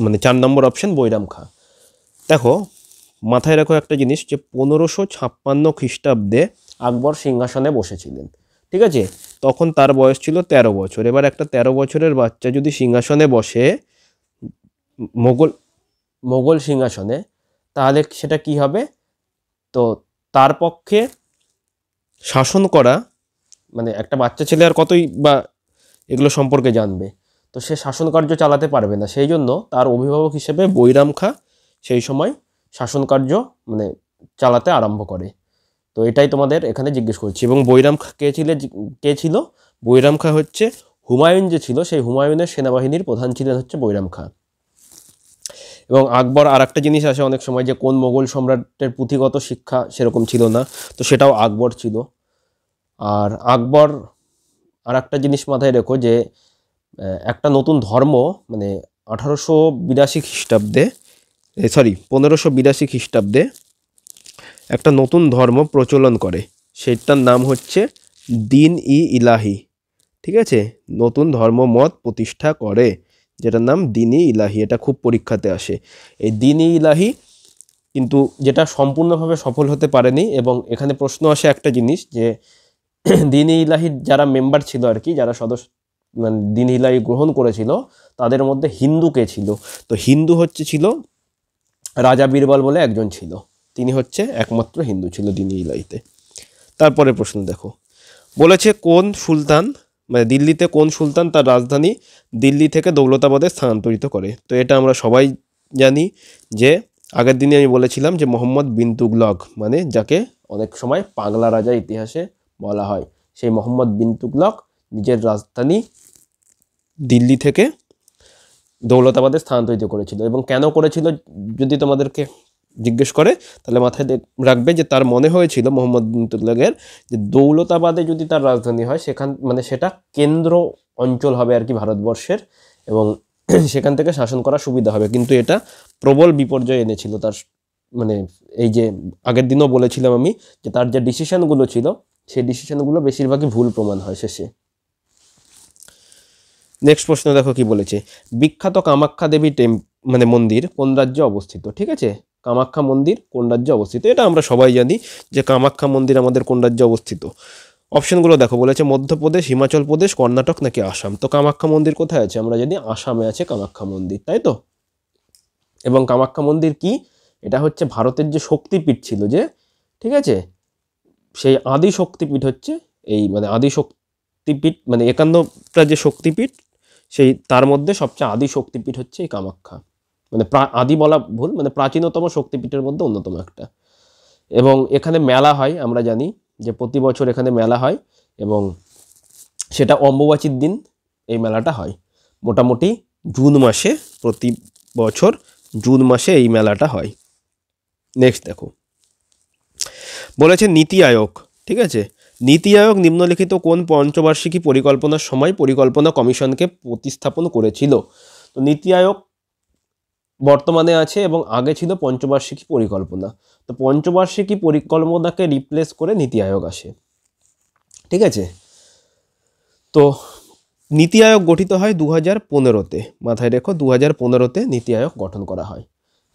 মানে চার নম্বর অপশন বৈরাম খাঁ দেখো মাথায় রাখো একটা জিনিস যে পনেরোশো ছাপ্পান্ন খ্রিস্টাব্দে আকবর সিংহাসনে বসেছিলেন ঠিক আছে তখন তার বয়স ছিল ১৩ বছর এবার একটা ১৩ বছরের বাচ্চা যদি সিংহাসনে বসে মোগল মোগল সিংহাসনে তাহলে সেটা কি হবে তো তার পক্ষে শাসন করা মানে একটা বাচ্চা ছেলে আর কতই বা এগুলো সম্পর্কে জানবে তো সে শাসনকার্য চালাতে পারবে না সেই জন্য তার অভিভাবক হিসেবে বৈরাম খা সেই সময় শাসনকার্য মানে চালাতে আরম্ভ করে তো এটাই তোমাদের এখানে জিজ্ঞেস করছি এবং বৈরাম খা কে ছিল কে ছিল বৈরাম খা হচ্ছে হুমায়ুন যে ছিল সেই হুমায়ুনের সেনাবাহিনীর প্রধান ছিলেন হচ্ছে বৈরাম খা এবং আকবর আর একটা জিনিস আসে অনেক সময় যে কোন মোগল সম্রাটের পুঁথিগত শিক্ষা সেরকম ছিল না তো সেটাও আকবর ছিল আর আকবর আর একটা জিনিস মাথায় রেখো যে একটা নতুন ধর্ম মানে আঠারোশো বিরাশি খ্রিস্টাব্দে সরি পনেরোশো বিরাশি খ্রিস্টাব্দে একটা নতুন ধর্ম প্রচলন করে সেটার নাম হচ্ছে দিন ই ইলাহি ঠিক আছে নতুন ধর্ম মত প্রতিষ্ঠা করে যেটার নাম দিনই ইলাহি এটা খুব পরীক্ষাতে আসে এই দিনই ইলাহি কিন্তু যেটা সম্পূর্ণভাবে সফল হতে পারেনি এবং এখানে প্রশ্ন আসে একটা জিনিস যে দিন ইলাহির যারা মেম্বার ছিল আর কি যারা সদস্য মানে দিন ইলাহি গ্রহণ করেছিল তাদের মধ্যে হিন্দু কে ছিল তো হিন্দু হচ্ছে ছিল রাজা বীরবল বলে একজন ছিল তিনি হচ্ছে একমাত্র হিন্দু ছিল দিন ইলাহিতে তারপরে প্রশ্ন দেখো বলেছে কোন সুলতান মানে দিল্লিতে কোন সুলতান তার রাজধানী দিল্লি থেকে দৌলতাবাদে স্থানান্তরিত করে তো এটা আমরা সবাই জানি যে আগের দিনে আমি বলেছিলাম যে মোহাম্মদ বিন তুগলক মানে যাকে অনেক সময় পাগলা রাজা ইতিহাসে বলা হয় সেই মোহাম্মদ বিন তুগলক নিজের রাজধানী দিল্লি থেকে দৌলতাবাদে স্থানান্তরিত করেছিল এবং কেন করেছিল যদি তোমাদেরকে জিজ্ঞেস করে তাহলে মাথায় রাখবে যে তার মনে হয়েছিল মোহাম্মদ বিন তুগলকের যে দৌলতাবাদে যদি তার রাজধানী হয় সেখান মানে সেটা কেন্দ্র অঞ্চল হবে আর কি ভারতবর্ষের এবং সেখান থেকে শাসন করা সুবিধা হবে কিন্তু এটা প্রবল বিপর্যয় এনেছিল তার মানে এই যে আগের দিনও বলেছিলাম আমি যে তার যে ডিসিশানগুলো ছিল সেই ডিসিশনগুলো বেশিরভাগই ভুল প্রমাণ হয় শেষে নেক্সট প্রশ্ন দেখো কি বলেছে বিখ্যাত কামাখ্যা দেবী টেম মানে মন্দির কোন রাজ্যে অবস্থিত ঠিক আছে কামাখ্যা মন্দির কোন রাজ্যে অবস্থিত এটা আমরা সবাই জানি যে কামাখ্যা মন্দির আমাদের কোন রাজ্যে অবস্থিত অপশনগুলো দেখো বলেছে মধ্যপ্রদেশ হিমাচল প্রদেশ কর্ণাটক নাকি আসাম তো কামাখ্যা মন্দির কোথায় আছে আমরা জানি আসামে আছে কামাখ্যা মন্দির তাই তো এবং কামাখ্যা মন্দির কি এটা হচ্ছে ভারতের যে শক্তিপীঠ ছিল যে ঠিক আছে সেই আদি শক্তিপীঠ হচ্ছে এই মানে আদি শক্তিপীঠ মানে একান্নটা যে শক্তিপীঠ সেই তার মধ্যে সবচেয়ে আদি শক্তিপীঠ হচ্ছে এই কামাখ্যা মানে আদি বলা ভুল মানে প্রাচীনতম শক্তিপীঠের মধ্যে অন্যতম একটা এবং এখানে মেলা হয় আমরা জানি যে প্রতি বছর এখানে মেলা হয় এবং সেটা অম্বুবাচীর দিন এই মেলাটা হয় মোটামুটি জুন মাসে প্রতি বছর জুন মাসে এই মেলাটা হয় নেক্সট দেখো বলেছে নীতি আয়োগ ঠিক আছে নীতি আয়োগ নিম্নলিখিত কোন পঞ্চবার্ষিকী পরিকল্পনার সময় পরিকল্পনা কমিশনকে প্রতিস্থাপন করেছিল তো নীতি আয়োগ বর্তমানে আছে এবং আগে ছিল পঞ্চবার্ষিকী পরিকল্পনা তো পঞ্চবার্ষিকী পরিকল্পনাকে রিপ্লেস করে নীতি আয়োগ আসে ঠিক আছে তো নীতি আয়োগ গঠিত হয় দু হাজার পনেরোতে মাথায় রেখো দু হাজার পনেরোতে নীতি আয়োগ গঠন করা হয়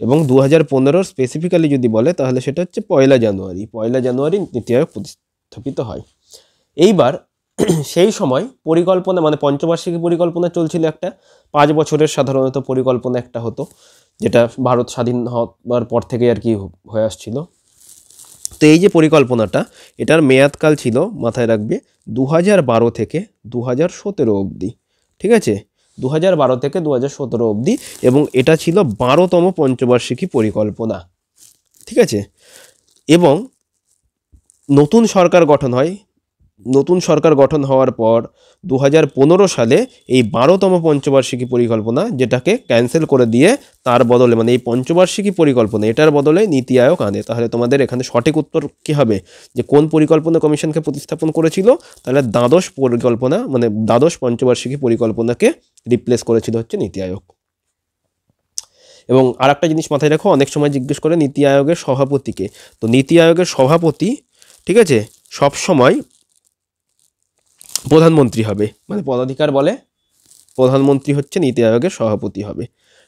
এবং দু হাজার পনেরোর স্পেসিফিক্যালি যদি বলে তাহলে সেটা হচ্ছে পয়লা জানুয়ারি পয়লা জানুয়ারি নীতি আয়োগ প্রতিস্থাপিত হয় এইবার সেই সময় পরিকল্পনা মানে পঞ্চবার্ষিকী পরিকল্পনা চলছিল একটা পাঁচ বছরের সাধারণত পরিকল্পনা একটা হতো যেটা ভারত স্বাধীন হওয়ার পর থেকে আর কি হয়ে আসছিল তো এই যে পরিকল্পনাটা এটার মেয়াদকাল ছিল মাথায় রাখবে দু থেকে দু হাজার সতেরো অবধি ঠিক আছে দু বারো থেকে দু হাজার সতেরো অবধি এবং এটা ছিল বারোতম পঞ্চবার্ষিকী পরিকল্পনা ঠিক আছে এবং নতুন সরকার গঠন হয় নতুন সরকার গঠন হওয়ার পর দু সালে এই বারোতম পঞ্চবার্ষিকী পরিকল্পনা যেটাকে ক্যান্সেল করে দিয়ে তার বদলে মানে এই পঞ্চবার্ষিকী পরিকল্পনা এটার বদলে নীতি আয়োগ আনে তাহলে তোমাদের এখানে সঠিক উত্তর কী হবে যে কোন পরিকল্পনা কমিশনকে প্রতিস্থাপন করেছিল তাহলে দ্বাদশ পরিকল্পনা মানে দ্বাদশ পঞ্চবার্ষিকী পরিকল্পনাকে রিপ্লেস করেছিল হচ্ছে নীতি আয়োগ এবং আর একটা জিনিস মাথায় রাখো অনেক সময় জিজ্ঞেস করে নীতি আয়োগের সভাপতিকে তো নীতি আয়োগের সভাপতি ঠিক আছে সব সময় প্রধানমন্ত্রী হবে মানে পদাধিকার বলে প্রধানমন্ত্রী হচ্ছে নীতি আয়োগের সভাপতি হবে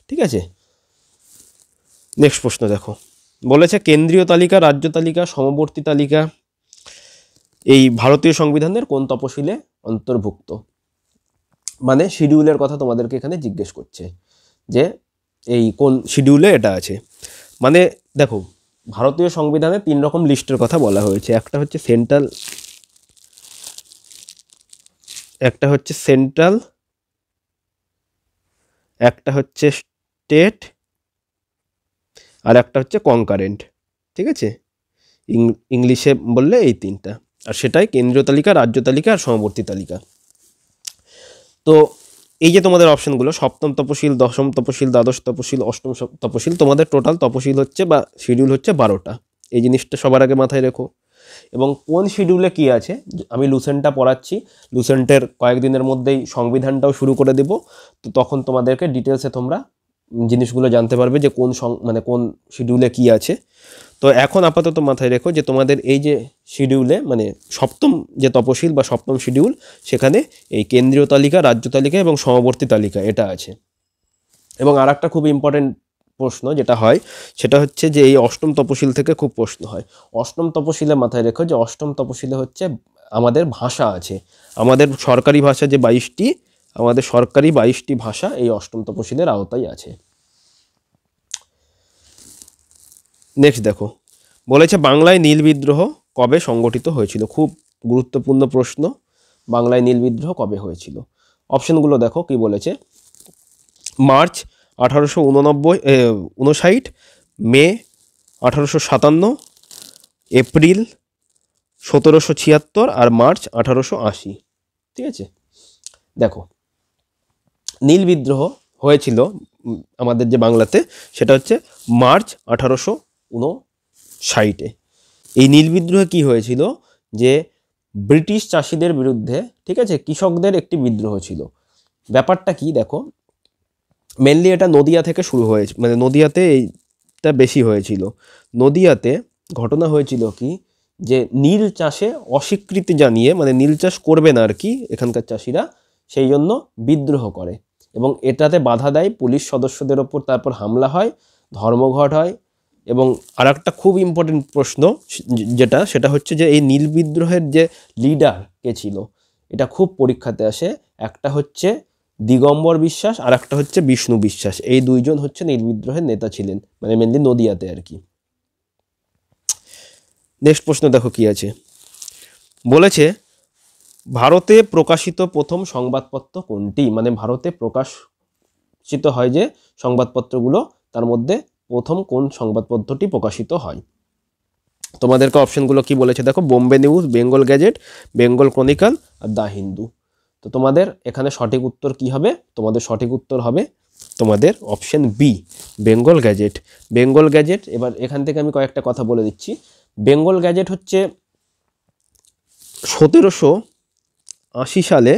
ঠিক আছে নেক্সট প্রশ্ন দেখো বলেছে কেন্দ্রীয় তালিকা রাজ্য তালিকা সমবর্তী তালিকা এই ভারতীয় সংবিধানের কোন তপশিলে অন্তর্ভুক্ত মানে শিডিউলের কথা তোমাদেরকে এখানে জিজ্ঞেস করছে যে এই কোন শিডিউলে এটা আছে মানে দেখো ভারতীয় সংবিধানে তিন রকম লিস্টের কথা বলা হয়েছে একটা হচ্ছে সেন্ট্রাল একটা হচ্ছে সেন্ট্রাল একটা হচ্ছে স্টেট আর একটা হচ্ছে কনকারেন্ট ঠিক আছে ইংলিশে বললে এই তিনটা আর সেটাই কেন্দ্রীয় তালিকা রাজ্য তালিকা আর সমবর্তী তালিকা তো এই যে তোমাদের অপশানগুলো সপ্তম তপশিল দশম তপশিল দ্বাদশ তপশিল অষ্টম তপশিল তোমাদের টোটাল তপশিল হচ্ছে বা শিডিউল হচ্ছে বারোটা এই জিনিসটা সবার আগে মাথায় রেখো এবং কোন শিডিউলে কি আছে আমি লুসেন্টটা পড়াচ্ছি লুসেন্টের কয়েকদিনের মধ্যেই সংবিধানটাও শুরু করে দেব তো তখন তোমাদেরকে ডিটেলসে তোমরা জিনিসগুলো জানতে পারবে যে কোন মানে কোন শিডিউলে কি আছে তো এখন আপাতত মাথায় রেখো যে তোমাদের এই যে শিডিউলে মানে সপ্তম যে তপশিল বা সপ্তম শিডিউল সেখানে এই কেন্দ্রীয় তালিকা রাজ্য তালিকা এবং সমবর্তী তালিকা এটা আছে এবং আর একটা খুব ইম্পর্টেন্ট প্রশ্ন যেটা হয় সেটা হচ্ছে যে এই অষ্টম তপশিল থেকে খুব প্রশ্ন হয় অষ্টম তপশিলে মাথায় রেখো যে অষ্টম তপশিলে হচ্ছে আমাদের ভাষা আছে আমাদের সরকারি ভাষা যে বাইশটি আমাদের সরকারি বাইশটি ভাষা এই অষ্টম তপশিলের আওতায় আছে নেক্সট দেখো বলেছে বাংলায় নীল বিদ্রোহ কবে সংগঠিত হয়েছিল খুব গুরুত্বপূর্ণ প্রশ্ন বাংলায় নীল বিদ্রোহ কবে হয়েছিল অপশনগুলো দেখো কি বলেছে মার্চ আঠারোশো উননব্বই উনষাট মে আঠারোশো সাতান্ন এপ্রিল সতেরোশো ছিয়াত্তর আর মার্চ আঠারোশো আশি ঠিক আছে দেখো নীল বিদ্রোহ হয়েছিল আমাদের যে বাংলাতে সেটা হচ্ছে মার্চ আঠারোশো উনষাটে এই নীল বিদ্রোহে কী হয়েছিল যে ব্রিটিশ চাষিদের বিরুদ্ধে ঠিক আছে কৃষকদের একটি বিদ্রোহ ছিল ব্যাপারটা কি দেখো মেনলি এটা নদিয়া থেকে শুরু হয়েছে মানে নদিয়াতে এইটা বেশি হয়েছিল নদিয়াতে ঘটনা হয়েছিল কি যে নীল চাষে অস্বীকৃতি জানিয়ে মানে নীল চাষ করবে না আর কি এখানকার চাষিরা সেই জন্য বিদ্রোহ করে এবং এটাতে বাধা দেয় পুলিশ সদস্যদের ওপর তারপর হামলা হয় ধর্মঘট হয় এবং আর একটা খুব ইম্পর্টেন্ট প্রশ্ন যেটা সেটা হচ্ছে যে এই নীল বিদ্রোহের যে লিডার কে ছিল এটা খুব পরীক্ষাতে আসে একটা হচ্ছে দিগম্বর বিশ্বাস আর একটা হচ্ছে বিষ্ণু বিশ্বাস এই দুইজন হচ্ছে নির্বিদ্রোহের নেতা ছিলেন মানে মেনলি নদিয়াতে আর কি নেক্সট প্রশ্ন দেখো কি আছে বলেছে ভারতে প্রকাশিত প্রথম সংবাদপত্র কোনটি মানে ভারতে প্রকাশিত হয় যে সংবাদপত্রগুলো তার মধ্যে প্রথম কোন সংবাদপত্রটি প্রকাশিত হয় তোমাদেরকে অপশনগুলো কি বলেছে দেখো Bombay news Bengal gazette Bengal chronicle আর দ্য হিন্দু তো তোমাদের এখানে সঠিক উত্তর কি হবে তোমাদের সঠিক উত্তর হবে তোমাদের option B Bengal gazette Bengal gazette এবার এখান থেকে আমি কয়েকটা কথা বলে দিচ্ছি বেঙ্গল গ্যাজেট হচ্ছে সতেরোশো আশি সালে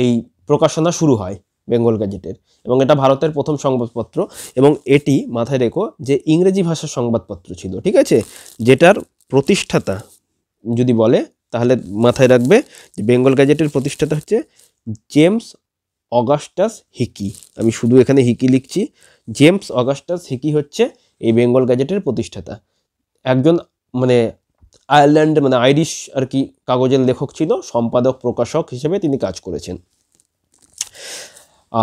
এই প্রকাশনা শুরু হয় বেঙ্গল গ্যাজেটের এবং এটা ভারতের প্রথম সংবাদপত্র এবং এটি মাথায় রেখো যে ইংরেজি ভাষার সংবাদপত্র ছিল ঠিক আছে যেটার প্রতিষ্ঠাতা যদি বলে তাহলে মাথায় রাখবে যে বেঙ্গল গ্যাজেটের প্রতিষ্ঠাতা হচ্ছে জেমস অগাস্টাস হিকি আমি শুধু এখানে হিকি লিখছি জেমস অগাস্টাস হিকি হচ্ছে এই বেঙ্গল গ্যাজেটের প্রতিষ্ঠাতা একজন মানে আয়ারল্যান্ড মানে আইরিশ আর কি কাগজের লেখক ছিল সম্পাদক প্রকাশক হিসেবে তিনি কাজ করেছেন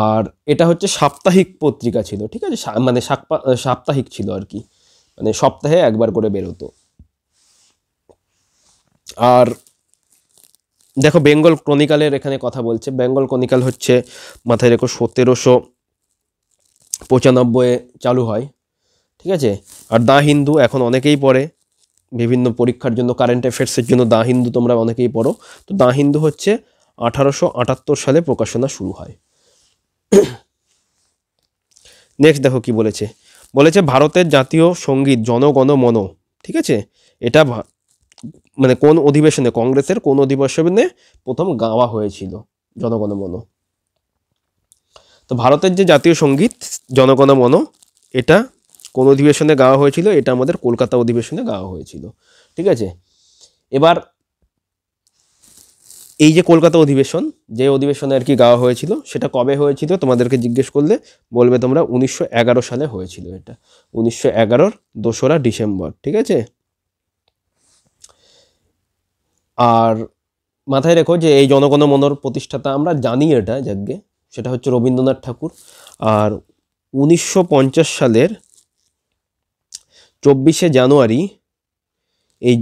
আর এটা হচ্ছে সাপ্তাহিক পত্রিকা ছিল ঠিক আছে মানে সাপ্তাহিক ছিল আর কি মানে সপ্তাহে একবার করে বেরোতো আর দেখো বেঙ্গল ক্রনিকালের এখানে কথা বলছে বেঙ্গল ক্রনিকাল হচ্ছে মাথায় রেখো সতেরোশো পঁচানব্বই চালু হয় ঠিক আছে আর দা হিন্দু এখন অনেকেই পড়ে বিভিন্ন পরীক্ষার জন্য কারেন্ট অ্যাফেয়ার্সের জন্য দা হিন্দু তোমরা অনেকেই পড়ো তো দা হিন্দু হচ্ছে আঠারোশো আটাত্তর সালে প্রকাশনা শুরু হয় নেক্সট দেখো কি বলেছে বলেছে ভারতের জাতীয় সঙ্গীত জনগণ মন ঠিক আছে এটা মানে কোন অধিবেশনে কংগ্রেসের কোন অধিবেশনে প্রথম গাওয়া হয়েছিল জনগণ মন তো ভারতের যে জাতীয় সঙ্গীত জনগণ মন এটা কোন অধিবেশনে গাওয়া হয়েছিল এটা আমাদের কলকাতা অধিবেশনে গাওয়া হয়েছিল ঠিক আছে এবার এই যে কলকাতা অধিবেশন যে অধিবেশনে আর কি গাওয়া হয়েছিল সেটা কবে হয়েছিল তোমাদেরকে জিজ্ঞেস করলে বলবে তোমরা উনিশশো সালে হয়েছিল এটা উনিশশো এগারোর দোসরা ডিসেম্বর ঠিক আছে আর মাথায় রেখো যে এই জনগণ মনর প্রতিষ্ঠাতা আমরা জানি এটা যাজ্ঞে সেটা হচ্ছে রবীন্দ্রনাথ ঠাকুর আর উনিশশো সালের চব্বিশে জানুয়ারি এই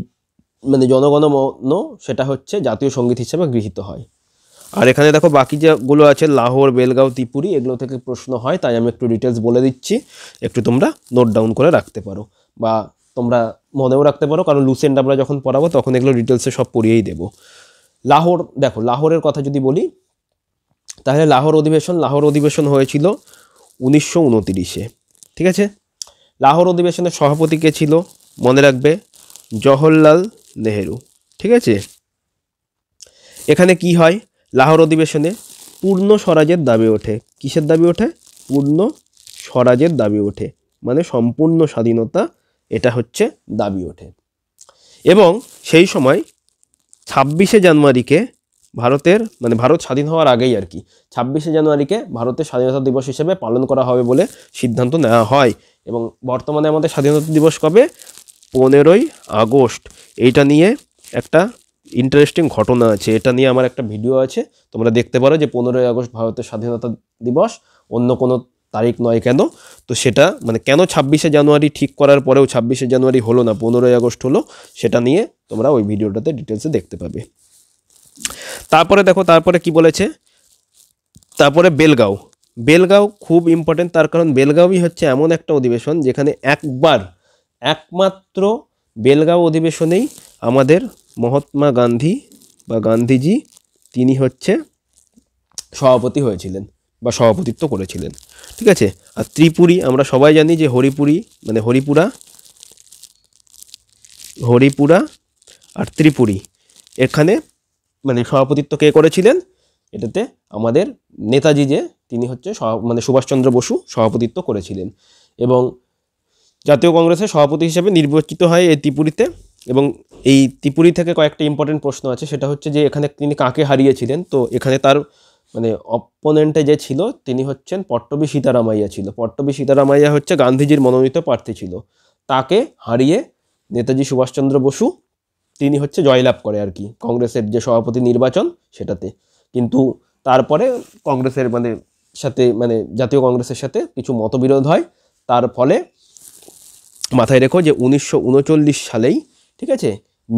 মানে জনগণমন সেটা হচ্ছে জাতীয় সঙ্গীত হিসেবে গৃহীত হয় আর এখানে দেখো বাকি যেগুলো আছে লাহোর বেলগাঁও ত্রিপুরি এগুলো থেকে প্রশ্ন হয় তাই আমি একটু ডিটেলস বলে দিচ্ছি একটু তোমরা নোট ডাউন করে রাখতে পারো বা তোমরা মনেও রাখতে পারো কারণ লুসেন্ট আমরা যখন পড়াবো তখন এগুলো ডিটেলসে সব পড়িয়েই দেবো লাহোর দেখো লাহোরের কথা যদি বলি তাহলে লাহোর অধিবেশন লাহোর অধিবেশন হয়েছিল উনিশশো উনতিরিশে ঠিক আছে লাহোর অধিবেশনের সভাপতি কে ছিল মনে রাখবে জওহরলাল নেহেরু ঠিক আছে এখানে কি হয় লাহোর অধিবেশনে পূর্ণ স্বরাজের দাবি ওঠে কিসের দাবি ওঠে পূর্ণ স্বরাজের দাবি ওঠে মানে সম্পূর্ণ স্বাধীনতা এটা হচ্ছে দাবি ওঠে এবং সেই সময় ছাব্বিশে জানুয়ারিকে ভারতের মানে ভারত স্বাধীন হওয়ার আগেই আর কি ছাব্বিশে জানুয়ারিকে ভারতের স্বাধীনতা দিবস হিসেবে পালন করা হবে বলে সিদ্ধান্ত নেওয়া হয় এবং বর্তমানে আমাদের স্বাধীনতা দিবস কবে পনেরোই আগস্ট এইটা নিয়ে একটা ইন্টারেস্টিং ঘটনা আছে এটা নিয়ে আমার একটা ভিডিও আছে তোমরা দেখতে পারো যে পনেরোই আগস্ট ভারতের স্বাধীনতা দিবস অন্য কোনো তারিখ নয় কেন তো সেটা মানে কেন ছাব্বিশে জানুয়ারি ঠিক করার পরেও ছাব্বিশে জানুয়ারি হলো না পনেরোই আগস্ট হলো সেটা নিয়ে তোমরা ওই ভিডিওটাতে ডিটেলসে দেখতে পাবে তারপরে দেখো তারপরে কি বলেছে তারপরে বেলগাঁও বেলগাঁও খুব ইম্পর্টেন্ট তার কারণ বেলগাঁওই হচ্ছে এমন একটা অধিবেশন যেখানে একবার একমাত্র বেলগাঁও অধিবেশনেই আমাদের মহাত্মা গান্ধী বা গান্ধীজি তিনি হচ্ছে সভাপতি হয়েছিলেন বা সভাপতিত্ব করেছিলেন ঠিক আছে আর ত্রিপুরী আমরা সবাই জানি যে হরিপুরী মানে হরিপুরা হরিপুরা আর ত্রিপুরী এখানে মানে সভাপতিত্ব কে করেছিলেন এটাতে আমাদের নেতাজি যে তিনি হচ্ছে মানে সুভাষচন্দ্র বসু সভাপতিত্ব করেছিলেন এবং জাতীয় কংগ্রেসের সভাপতি হিসেবে নির্বাচিত হয় এই ত্রিপুরীতে এবং এই ত্রিপুরী থেকে কয়েকটা ইম্পর্টেন্ট প্রশ্ন আছে সেটা হচ্ছে যে এখানে তিনি কাকে হারিয়েছিলেন তো এখানে তার মানে অপোনেন্টে যে ছিল তিনি হচ্ছেন পট্টবী সীতারামাইয়া ছিল পট্টবী সীতারামাইয়া হচ্ছে গান্ধীজির মনোনীত প্রার্থী ছিল তাকে হারিয়ে নেতাজি সুভাষচন্দ্র বসু তিনি হচ্ছে জয়লাভ করে আর কি কংগ্রেসের যে সভাপতি নির্বাচন সেটাতে কিন্তু তারপরে কংগ্রেসের মানে সাথে মানে জাতীয় কংগ্রেসের সাথে কিছু মতবিরোধ হয় তার ফলে মাথায় রেখো যে উনিশশো সালেই ঠিক আছে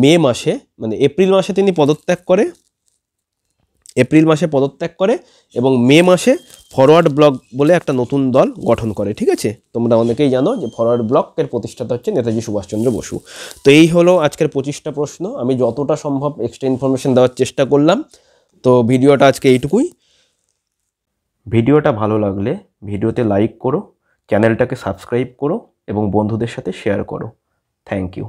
মে মাসে মানে এপ্রিল মাসে তিনি পদত্যাগ করে এপ্রিল মাসে পদত্যাগ করে এবং মে মাসে ফরওয়ার্ড ব্লক বলে একটা নতুন দল গঠন করে ঠিক আছে তোমরা অনেকেই জানো যে ফরওয়ার্ড ব্লকের প্রতিষ্ঠাতা হচ্ছে নেতাজি সুভাষচন্দ্র বসু তো এই হলো আজকের পঁচিশটা প্রশ্ন আমি যতটা সম্ভব এক্সট্রা ইনফরমেশন দেওয়ার চেষ্টা করলাম তো ভিডিওটা আজকে এইটুকুই ভিডিওটা ভালো লাগলে ভিডিওতে লাইক করো চ্যানেলটাকে সাবস্ক্রাইব করো এবং বন্ধুদের সাথে শেয়ার করো থ্যাংক ইউ